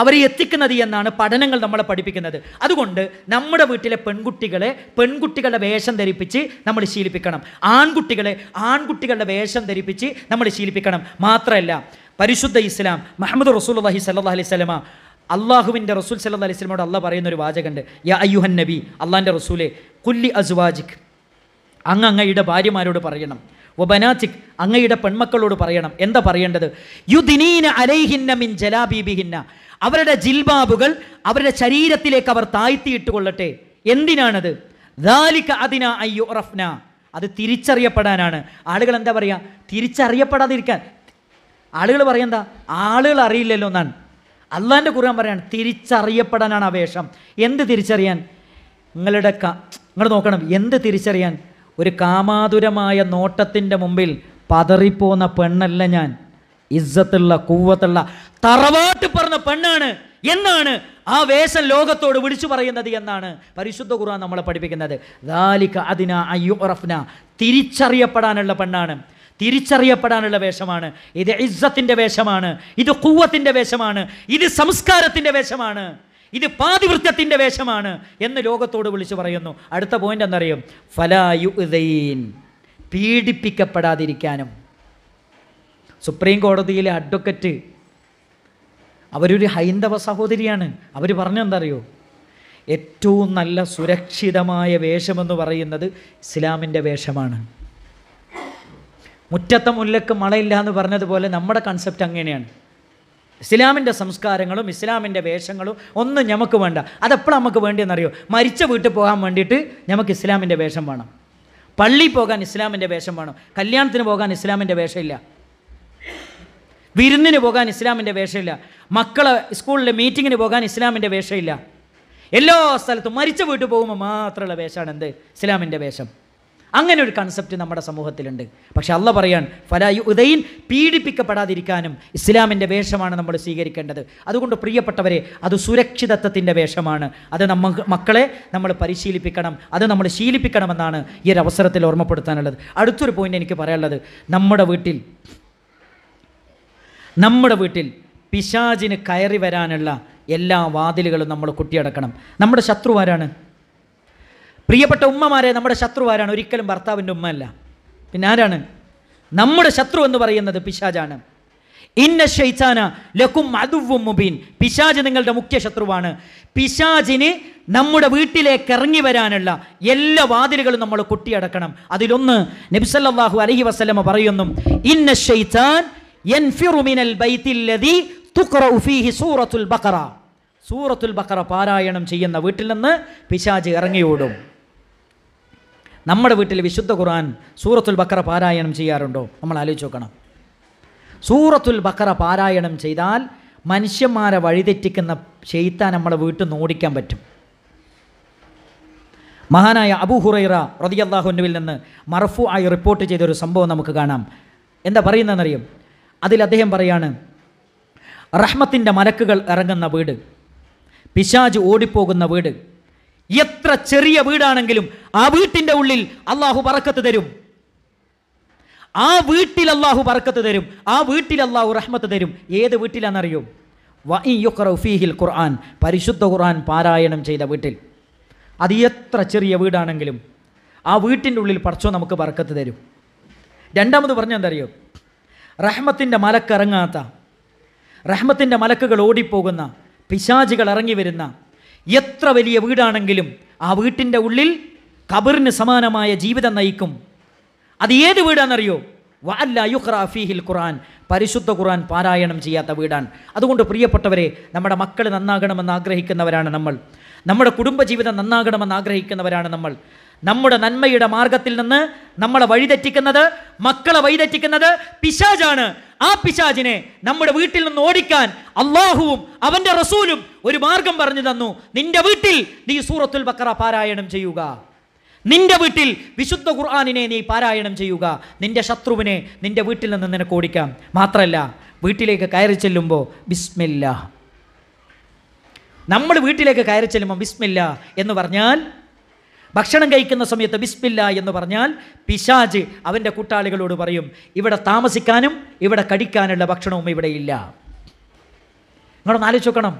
അവരെ എത്തിക്കുന്നത് എന്നാണ് പഠനങ്ങൾ നമ്മളെ പഠിപ്പിക്കുന്നത് അതുകൊണ്ട് നമ്മുടെ വീട്ടിലെ പെൺകുട്ടികളെ പെൺകുട്ടികളുടെ വേഷം ധരിപ്പിച്ച് നമ്മൾ ശീലിപ്പിക്കണം ആൺകുട്ടികളെ ആൺകുട്ടികളുടെ വേഷം ധരിപ്പിച്ച് നമ്മൾ ശീലിപ്പിക്കണം മാത്രമല്ല പരിശുദ്ധ ഇസ്ലാം മുഹമ്മദ് റസൂൽ വഹി സല്ലാ അലൈഹി സ്വലമ അള്ളാഹുവിൻ്റെ റസൂൽ സല്ലാ അലൈഹി സ്വലമോട് അള്ളാഹ് പറയുന്ന ഒരു വാചകമുണ്ട് യാ അയ്യുഹൻ നബി അള്ളാൻ്റെ റസൂലെ കുല്ലി അസുവാജിഖ് അങ്ങ് അങ്ങയുടെ ഭാര്യമാരോട് പറയണം വബനാചിക് അങ്ങയുടെ പെൺമക്കളോട് പറയണം എന്താ പറയേണ്ടത് യുദിനീന അലൈഹിന്ന മിൻ ജലാബീബിഹിന്ന അവരുടെ ജിൽബാബുകൾ അവരുടെ ശരീരത്തിലേക്ക് അവർ താഴ്ത്തിയിട്ട് കൊള്ളട്ടെ എന്തിനാണത് ദാലിക്ക അതിന റഫ്ന അത് തിരിച്ചറിയപ്പെടാനാണ് ആളുകൾ എന്താ പറയുക തിരിച്ചറിയപ്പെടാതിരിക്കാൻ ആളുകൾ പറയെന്താ ആളുകൾ അറിയില്ലല്ലോ എന്നാണ് അള്ളാൻ്റെ കുറവാൻ പറയാണ് തിരിച്ചറിയപ്പെടാനാണ് ആ വേഷം എന്ത് തിരിച്ചറിയാൻ നിങ്ങളുടെ ക നിങ്ങൾ നോക്കണം എന്ത് തിരിച്ചറിയാൻ ഒരു കാമാതുരമായ നോട്ടത്തിൻ്റെ മുമ്പിൽ പതറിപ്പോന്ന പെണ്ണല്ല ഞാൻ ഇസ്സത്തുള്ള കൂവത്തുള്ള തറവാട്ട് പറഞ്ഞ പെണ്ണാണ് എന്നാണ് ആ വേഷം ലോകത്തോട് വിളിച്ചു പറയുന്നത് എന്നാണ് പരിശുദ്ധ ഖുർആൻ നമ്മളെ പഠിപ്പിക്കുന്നത് ദാലിക അതിന അയ്യുറഫ്ന തിരിച്ചറിയപ്പെടാനുള്ള പെണ്ണാണ് തിരിച്ചറിയപ്പെടാനുള്ള വേഷമാണ് ഇത് ഇജ്ജത്തിൻ്റെ വേഷമാണ് ഇത് കൂവത്തിൻ്റെ വേഷമാണ് ഇത് സംസ്കാരത്തിൻ്റെ വേഷമാണ് ഇത് പാതിവൃത്തത്തിൻ്റെ വേഷമാണ് എന്ന് ലോകത്തോട് വിളിച്ചു പറയുന്നു അടുത്ത പോയിന്റ് എന്നറിയും ഫലായു പീഡിപ്പിക്കപ്പെടാതിരിക്കാനും സുപ്രീം കോടതിയിലെ അഡ്വക്കറ്റ് അവരൊരു ഹൈന്ദവ സഹോദരിയാണ് അവർ പറഞ്ഞെന്തറിയോ ഏറ്റവും നല്ല സുരക്ഷിതമായ വേഷമെന്ന് പറയുന്നത് ഇസ്ലാമിൻ്റെ വേഷമാണ് മുറ്റത്തെ മുല്ലക്ക് മഴയില്ല എന്ന് പറഞ്ഞതുപോലെ നമ്മുടെ കൺസെപ്റ്റ് അങ്ങനെയാണ് ഇസ്ലാമിൻ്റെ സംസ്കാരങ്ങളും ഇസ്ലാമിൻ്റെ വേഷങ്ങളും ഒന്നും നമുക്ക് വേണ്ട അതെപ്പോഴും നമുക്ക് വേണ്ടിയെന്നറിയോ മരിച്ച വീട്ടിൽ പോകാൻ വേണ്ടിയിട്ട് നമുക്ക് ഇസ്ലാമിൻ്റെ വേഷം വേണം പള്ളിയിൽ പോകാൻ ഇസ്ലാമിൻ്റെ വേഷം വേണം കല്യാണത്തിന് പോകാൻ ഇസ്ലാമിൻ്റെ വേഷമില്ല വിരുന്നിന് പോകാൻ ഇസ്ലാമിൻ്റെ വേഷമില്ല മക്കളെ സ്കൂളിലെ മീറ്റിങ്ങിന് പോകാൻ ഇസ്ലാമിൻ്റെ വേഷമില്ല എല്ലാ സ്ഥലത്തും മരിച്ച വീട്ടിൽ പോകുമ്പോൾ മാത്രമുള്ള വേഷമാണ് എന്ത് ഇസ്ലാമിൻ്റെ വേഷം അങ്ങനെ ഒരു കൺസെപ്റ്റ് നമ്മുടെ സമൂഹത്തിലുണ്ട് പക്ഷെ അല്ല പറയാൻ ഫലായു ഉദയിൻ പീഡിപ്പിക്കപ്പെടാതിരിക്കാനും ഇസ്ലാമിൻ്റെ വേഷമാണ് നമ്മൾ സ്വീകരിക്കേണ്ടത് അതുകൊണ്ട് പ്രിയപ്പെട്ടവരെ അത് സുരക്ഷിതത്വത്തിൻ്റെ വേഷമാണ് അത് നമ്മ മക്കളെ നമ്മൾ പരിശീലിപ്പിക്കണം അത് നമ്മൾ ശീലിപ്പിക്കണമെന്നാണ് ഈ ഒരു അവസരത്തിൽ ഓർമ്മപ്പെടുത്താനുള്ളത് അടുത്തൊരു പോയിൻ്റ് എനിക്ക് പറയാനുള്ളത് നമ്മുടെ വീട്ടിൽ നമ്മുടെ വീട്ടിൽ പിശാചിന് കയറി വരാനുള്ള എല്ലാ വാതിലുകളും നമ്മൾ കുട്ടിയടക്കണം നമ്മുടെ ശത്രുവാരാണ് പ്രിയപ്പെട്ട ഉമ്മമാരെ നമ്മുടെ ശത്രു ആരാണ് ഒരിക്കലും ഭർത്താവിൻ്റെ ഉമ്മയല്ല പിന്നെ ആരാണ് നമ്മുടെ ശത്രു എന്ന് പറയുന്നത് പിശാജാണ് ഇന്ന ഷെയ്ത്താന ലക്കും അതുവും മുബീൻ പിശാജ് നിങ്ങളുടെ മുഖ്യ ശത്രുവാണ് പിശാജിന് നമ്മുടെ വീട്ടിലേക്ക് ഇറങ്ങി വരാനുള്ള എല്ലാ വാതിലുകളും നമ്മൾ കൊട്ടിയടക്കണം അതിലൊന്ന് നബ്സല്ലാഹു അലഹി വസ്ലമ പറയുന്നു ഇന്ന ഷെയ്ത്താൻ സൂറത്തുൽ ബക്കറ പാരായണം ചെയ്യുന്ന വീട്ടിൽ നിന്ന് പിശാജ് ഇറങ്ങിയോടും നമ്മുടെ വീട്ടിൽ വിശുദ്ധ ഖുർആൻ സൂറത്തുൽ ബക്കറ പാരായണം ചെയ്യാറുണ്ടോ നമ്മൾ ആലോചിച്ച് നോക്കണം സൂറത്തുൽ ബക്കറ പാരായണം ചെയ്താൽ മനുഷ്യന്മാരെ വഴിതെറ്റിക്കുന്ന ചെയ്ത്ത നമ്മളെ വീട്ടിൽ നിന്ന് ഓടിക്കാൻ പറ്റും മഹാനായ അബു ഹുറൈറ റതിയല്ലാഹുനുവിൽ നിന്ന് മറഫു ആയി റിപ്പോർട്ട് ചെയ്തൊരു സംഭവം നമുക്ക് കാണാം എന്താ പറയുന്നതെന്നറിയും അതിൽ അദ്ദേഹം പറയാണ് റഹ്മത്തിൻ്റെ മലക്കുകൾ ഇറങ്ങുന്ന വീട് പിശാജ് ഓടിപ്പോകുന്ന വീട് എത്ര ചെറിയ വീടാണെങ്കിലും ആ വീട്ടിൻ്റെ ഉള്ളിൽ അള്ളാഹു പറക്കത്ത് തരും ആ വീട്ടിൽ അള്ളാഹു പറക്കത്ത് തരും ആ വീട്ടിൽ അള്ളാഹു റഹ്മത്ത് തരും ഏത് വീട്ടിലാണെന്നറിയോ ഫീഹിൽ ഖുർആൻ പരിശുദ്ധ ഖുർആൻ പാരായണം ചെയ്ത വീട്ടിൽ അത് എത്ര ചെറിയ വീടാണെങ്കിലും ആ വീട്ടിൻ്റെ ഉള്ളിൽ പറച്ചോ നമുക്ക് പറക്കത്ത് തരും രണ്ടാമത് പറഞ്ഞെന്തറിയോ റഹ്മത്തിൻ്റെ മലക്കിറങ്ങാത്ത റഹ്മത്തിൻ്റെ മലക്കുകൾ ഓടിപ്പോകുന്ന പിശാചികൾ ഇറങ്ങി വരുന്ന എത്ര വലിയ വീടാണെങ്കിലും ആ വീട്ടിൻ്റെ ഉള്ളിൽ കബറിന് സമാനമായ ജീവിതം നയിക്കും അത് ഏത് വീടാണെന്നറിയോ വല്ല യുഹ്റാഫിഹിൽ ഖുറാൻ പരിശുദ്ധ ഖുറാൻ പാരായണം ചെയ്യാത്ത വീടാണ് അതുകൊണ്ട് പ്രിയപ്പെട്ടവരെ നമ്മുടെ മക്കൾ നന്നാകണമെന്ന് ആഗ്രഹിക്കുന്നവരാണ് നമ്മൾ നമ്മുടെ കുടുംബജീവിതം നന്നാകണമെന്ന് ആഗ്രഹിക്കുന്നവരാണ് നമ്മൾ നമ്മുടെ നന്മയുടെ മാർഗത്തിൽ നിന്ന് നമ്മളെ വഴിതെറ്റിക്കുന്നത് മക്കളെ വഴിതെറ്റിക്കുന്നത് പിശാജാണ് ആ പിശാചിനെ നമ്മുടെ വീട്ടിൽ നിന്ന് ഓടിക്കാൻ അള്ളാഹുവും അവന്റെ റസൂലും ഒരു മാർഗം പറഞ്ഞു തന്നു നിന്റെ വീട്ടിൽ നീ സൂറത്തുൽ ബക്കറ പാരായണം ചെയ്യുക നിന്റെ വീട്ടിൽ വിശുദ്ധ ഖുർആാനിനെ നീ പാരായണം ചെയ്യുക നിന്റെ ശത്രുവിനെ നിന്റെ വീട്ടിൽ നിന്ന് നിനക്ക് ഓടിക്കാം മാത്രമല്ല വീട്ടിലേക്ക് കയറി ചെല്ലുമ്പോൾ ബിസ്മില്ല നമ്മൾ വീട്ടിലേക്ക് കയറി ചെല്ലുമ്പോൾ ബിസ്മില്ല എന്ന് പറഞ്ഞാൽ ഭക്ഷണം കഴിക്കുന്ന സമയത്ത് ബിസ്മില്ല എന്ന് പറഞ്ഞാൽ പിശാജ് അവൻ്റെ കൂട്ടാളികളോട് പറയും ഇവിടെ താമസിക്കാനും ഇവിടെ കടിക്കാനുള്ള ഭക്ഷണവും ഇവിടെ ഇല്ല നിങ്ങളൊന്ന് ആലോചിച്ച് നോക്കണം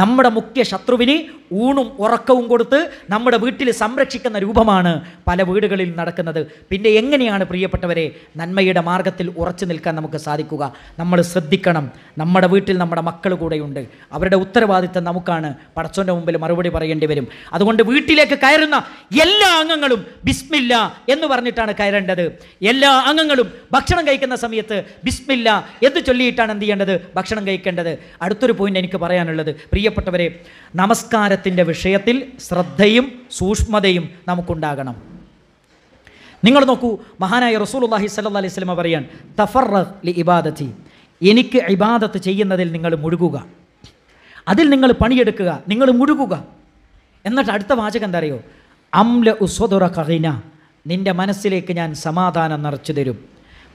നമ്മുടെ മുഖ്യ ശത്രുവിന് ഊണും ഉറക്കവും കൊടുത്ത് നമ്മുടെ വീട്ടിൽ സംരക്ഷിക്കുന്ന രൂപമാണ് പല വീടുകളിൽ നടക്കുന്നത് പിന്നെ എങ്ങനെയാണ് പ്രിയപ്പെട്ടവരെ നന്മയുടെ മാർഗത്തിൽ ഉറച്ചു നിൽക്കാൻ നമുക്ക് സാധിക്കുക നമ്മൾ ശ്രദ്ധിക്കണം നമ്മുടെ വീട്ടിൽ നമ്മുടെ മക്കൾ കൂടെയുണ്ട് അവരുടെ ഉത്തരവാദിത്തം നമുക്കാണ് പടച്ചോൻ്റെ മുമ്പിൽ മറുപടി പറയേണ്ടി വരും അതുകൊണ്ട് വീട്ടിലേക്ക് കയറുന്ന എല്ലാ അംഗങ്ങളും ബിസ്മില്ല എന്ന് പറഞ്ഞിട്ടാണ് കയറേണ്ടത് എല്ലാ അംഗങ്ങളും ഭക്ഷണം കഴിക്കുന്ന സമയത്ത് ബിസ്മില്ല എന്ന് ചൊല്ലിയിട്ടാണ് എന്ത് ചെയ്യേണ്ടത് ഭക്ഷണം കഴിക്കേണ്ടത് അടുത്തൊരു പോയിന്റ് എനിക്ക് പറയാനുള്ളത് പ്രിയപ്പെട്ടവരെ നമസ്കാരത്തിൻ്റെ വിഷയത്തിൽ ശ്രദ്ധയും സൂക്ഷ്മതയും നമുക്കുണ്ടാകണം നിങ്ങൾ നോക്കൂ മഹാനായ അള്ളാഹി സല്ല അലൈഹി സ്വലമ പറയാൻ തഫർ ലി ഇബാദത്തി എനിക്ക് ഇബാദത്ത് ചെയ്യുന്നതിൽ നിങ്ങൾ മുഴുകുക അതിൽ നിങ്ങൾ പണിയെടുക്കുക നിങ്ങൾ മുഴുകുക എന്നിട്ട് അടുത്ത വാചകം എന്താ അറിയോ അംല ഉസ്വതുറ കഹിന നിൻ്റെ മനസ്സിലേക്ക് ഞാൻ സമാധാനം നിറച്ചു തരും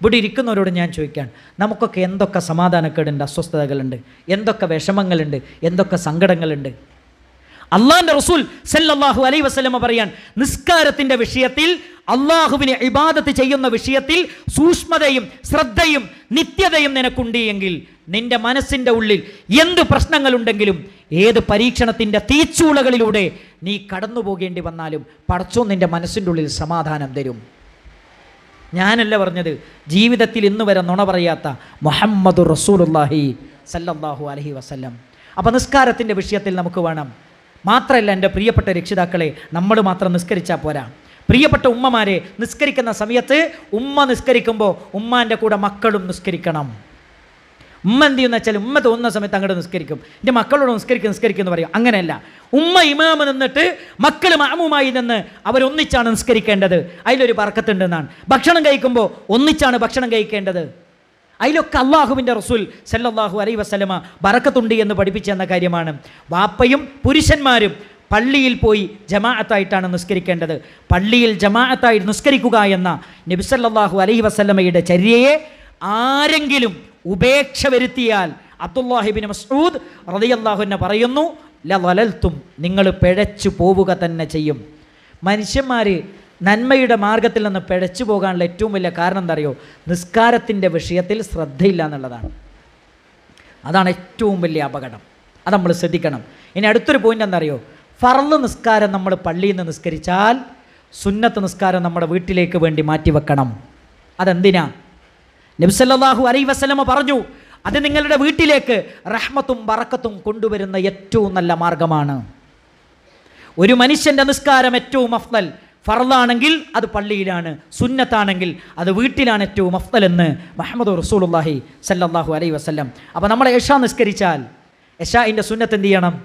ഇവിടെ ഇരിക്കുന്നവരോട് ഞാൻ ചോദിക്കാൻ നമുക്കൊക്കെ എന്തൊക്കെ സമാധാനക്കേടുണ്ട് അസ്വസ്ഥതകളുണ്ട് എന്തൊക്കെ വിഷമങ്ങളുണ്ട് എന്തൊക്കെ സങ്കടങ്ങളുണ്ട് അള്ളാഹിൻ്റെ റസൂൽ സല്ലല്ലാഹു അലൈ വസ്ലമ പറയാൻ നിസ്കാരത്തിൻ്റെ വിഷയത്തിൽ അള്ളാഹുവിനെ ഇബാദത്ത് ചെയ്യുന്ന വിഷയത്തിൽ സൂക്ഷ്മതയും ശ്രദ്ധയും നിത്യതയും നിനക്കുണ്ട് എങ്കിൽ നിന്റെ മനസ്സിൻ്റെ ഉള്ളിൽ എന്ത് പ്രശ്നങ്ങളുണ്ടെങ്കിലും ഏത് പരീക്ഷണത്തിൻ്റെ തീച്ചൂളകളിലൂടെ നീ കടന്നു പോകേണ്ടി വന്നാലും പടച്ചോ നിന്റെ മനസ്സിൻ്റെ ഉള്ളിൽ സമാധാനം തരും ഞാനല്ല പറഞ്ഞത് ജീവിതത്തിൽ ഇന്ന് വരെ നുണ പറയാത്ത മുഹമ്മദ് റസൂലുല്ലാഹി സല്ലല്ലാഹു അലഹി വസ്ല്ലം അപ്പോൾ നിസ്കാരത്തിൻ്റെ വിഷയത്തിൽ നമുക്ക് വേണം മാത്രമല്ല എൻ്റെ പ്രിയപ്പെട്ട രക്ഷിതാക്കളെ നമ്മൾ മാത്രം നിസ്കരിച്ചാൽ പോരാ പ്രിയപ്പെട്ട ഉമ്മമാരെ നിസ്കരിക്കുന്ന സമയത്ത് ഉമ്മ നിസ്കരിക്കുമ്പോൾ ഉമ്മാൻ്റെ കൂടെ മക്കളും നിസ്കരിക്കണം ഉമ്മ എന്ത് ചെയ്യുന്ന വെച്ചാൽ ഉമ്മ തോന്നുന്ന സമയത്ത് അങ്ങോട്ട് നിസ്കരിക്കും എൻ്റെ മക്കളോട് നിസ്കരിക്കും നിസ്കരിക്കും എന്ന് പറയും അങ്ങനെയല്ല ഉമ്മ ഇമാമ നിന്നിട്ട് മക്കൾ മാമുമായി നിന്ന് അവരൊന്നിച്ചാണ് നിസ്കരിക്കേണ്ടത് അതിലൊരു പറക്കത്തുണ്ടെന്നാണ് ഭക്ഷണം കഴിക്കുമ്പോൾ ഒന്നിച്ചാണ് ഭക്ഷണം കഴിക്കേണ്ടത് അതിലൊക്കെ അള്ളാഹുവിൻ്റെ റസൂൽ സല്ലാഹു അലൈ വസ്ലമ ബറക്കത്തുണ്ട് എന്ന് പഠിപ്പിച്ചെന്ന കാര്യമാണ് വാപ്പയും പുരുഷന്മാരും പള്ളിയിൽ പോയി ജമാഅത്തായിട്ടാണ് നിസ്കരിക്കേണ്ടത് പള്ളിയിൽ ജമാഅത്തായി നിസ്കരിക്കുക എന്ന നബിസല്ലാഹു അലൈഹി വസ്ലമയുടെ ചര്യയെ ആരെങ്കിലും ഉപേക്ഷ വരുത്തിയാൽ അബ്ദുല്ലാഹിബിൻ മസ്ഊദ് റതിയല്ലാഹുവിനെ പറയുന്നു ലലൽത്തും നിങ്ങൾ പിഴച്ചു പോവുക തന്നെ ചെയ്യും മനുഷ്യന്മാർ നന്മയുടെ മാർഗത്തിൽ നിന്ന് പിഴച്ചു പോകാനുള്ള ഏറ്റവും വലിയ കാരണം എന്താ അറിയോ നിസ്കാരത്തിൻ്റെ വിഷയത്തിൽ ശ്രദ്ധയില്ല എന്നുള്ളതാണ് അതാണ് ഏറ്റവും വലിയ അപകടം അത് നമ്മൾ ശ്രദ്ധിക്കണം ഇനി അടുത്തൊരു പോയിൻ്റ് എന്തറിയോ ഫറന്ന് നിസ്കാരം നമ്മൾ പള്ളിയിൽ നിന്ന് നിസ്കരിച്ചാൽ സുന്നത്ത് നിസ്കാരം നമ്മുടെ വീട്ടിലേക്ക് വേണ്ടി മാറ്റിവെക്കണം അതെന്തിനാണ് നബ്സല്ലാഹു അലൈ വസ്ലമ പറഞ്ഞു അത് നിങ്ങളുടെ വീട്ടിലേക്ക് റഹ്മത്തും ബറക്കത്തും കൊണ്ടുവരുന്ന ഏറ്റവും നല്ല മാർഗമാണ് ഒരു മനുഷ്യൻ്റെ നിസ്കാരം ഏറ്റവും അഫ്തൽ ഫറലാണെങ്കിൽ അത് പള്ളിയിലാണ് സുന്നത്താണെങ്കിൽ അത് വീട്ടിലാണ് ഏറ്റവും അഫ്തൽ എന്ന് മുഹമ്മദ് റസൂലുല്ലാഹി സല്ലാഹു അലൈ വസ്ലം അപ്പോൾ നമ്മൾ യഷ നിസ്കരിച്ചാൽ ഇൻ്റെ സുന്നത്ത് എന്ത് ചെയ്യണം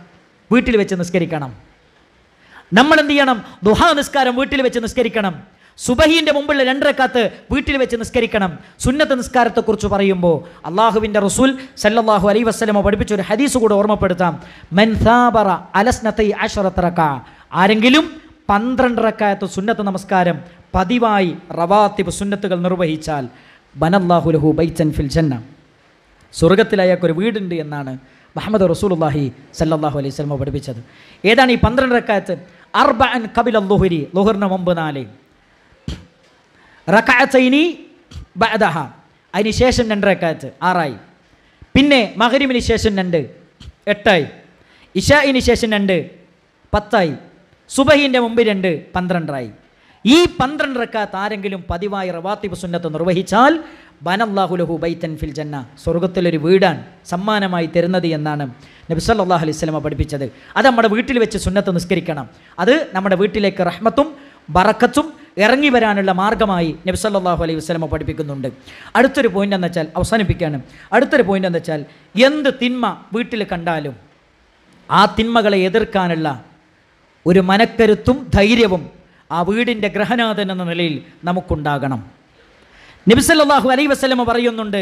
വീട്ടിൽ വെച്ച് നിസ്കരിക്കണം നമ്മൾ എന്ത് ചെയ്യണം ദുഹാ നിസ്കാരം വീട്ടിൽ വെച്ച് നിസ്കരിക്കണം സുബഹീൻ്റെ മുമ്പുള്ള രണ്ടരക്കാത്ത് വീട്ടിൽ വെച്ച് നിസ്കരിക്കണം സുന്നത്ത് നിസ്കാരത്തെക്കുറിച്ച് പറയുമ്പോൾ അള്ളാഹുവിൻ്റെ റസൂൽ സല്ലാഹു അലൈ വസ്ലമോ പഠിപ്പിച്ച ഒരു ഹദീസ് കൂടെ ഓർമ്മപ്പെടുത്താം അലസ്നത്തൈ ആരെങ്കിലും പന്ത്രണ്ടരക്കായത്ത് സുന്നത്ത് നമസ്കാരം പതിവായി റവാത്തിബ് സുന്നത്തുകൾ നിർവഹിച്ചാൽ ബനല്ലാഹുലഹു ബൈച്ചൻ ഫിൽ ജന്ന സ്വർഗത്തിൽ അയാൾക്കൊരു വീടുണ്ട് എന്നാണ് മുഹമ്മദ് റസൂലുല്ലാഹി സല്ലാഹു അലൈഹി സ്വലമ പഠിപ്പിച്ചത് ഏതാണ് ഈ പന്ത്രണ്ടരക്കാലത്ത് അർബൻ കബിൽ അല്ലുഹരി ലുഹറിന് മുമ്പ് നാലേ റക്കാത്തൈനി ബഅദഹ അതിന് ശേഷം രണ്ട് റക്കാത്ത് ആറായി പിന്നെ മഹരിമിന് ശേഷം രണ്ട് എട്ടായി ഇഷായിന് ശേഷം രണ്ട് പത്തായി സുബഹീൻ്റെ മുമ്പ് രണ്ട് പന്ത്രണ്ടായി ഈ പന്ത്രണ്ട് റക്കാത്ത് ആരെങ്കിലും പതിവായി റവാത്തിബ് സുന്നത്ത് നിർവഹിച്ചാൽ ബനല്ലാഹുലഹു ബൈത്തൻ ഫിൽ ജന്ന സ്വർഗത്തിലൊരു വീടാണ് സമ്മാനമായി തരുന്നത് എന്നാണ് നബി സല്ലല്ലാഹു അലൈഹി സ്വലമ പഠിപ്പിച്ചത് അത് നമ്മുടെ വീട്ടിൽ വെച്ച് സുന്നത്ത് നിസ്കരിക്കണം അത് നമ്മുടെ വീട്ടിലേക്ക് റഹ്മത്തും ബറക്കത്തും ഇറങ്ങി വരാനുള്ള മാർഗമായി നബ്സല്ലാഹു അലൈഹി വസ്ലമ പഠിപ്പിക്കുന്നുണ്ട് അടുത്തൊരു പോയിന്റ് എന്ന് വെച്ചാൽ അവസാനിപ്പിക്കുകയാണ് അടുത്തൊരു പോയിന്റ് എന്ന് വെച്ചാൽ എന്ത് തിന്മ വീട്ടിൽ കണ്ടാലും ആ തിന്മകളെ എതിർക്കാനുള്ള ഒരു മനക്കരുത്തും ധൈര്യവും ആ വീടിൻ്റെ ഗ്രഹനാഥൻ എന്ന നിലയിൽ നമുക്കുണ്ടാകണം നബിസല്ലാഹു അലൈ വസ്ലമ പറയുന്നുണ്ട്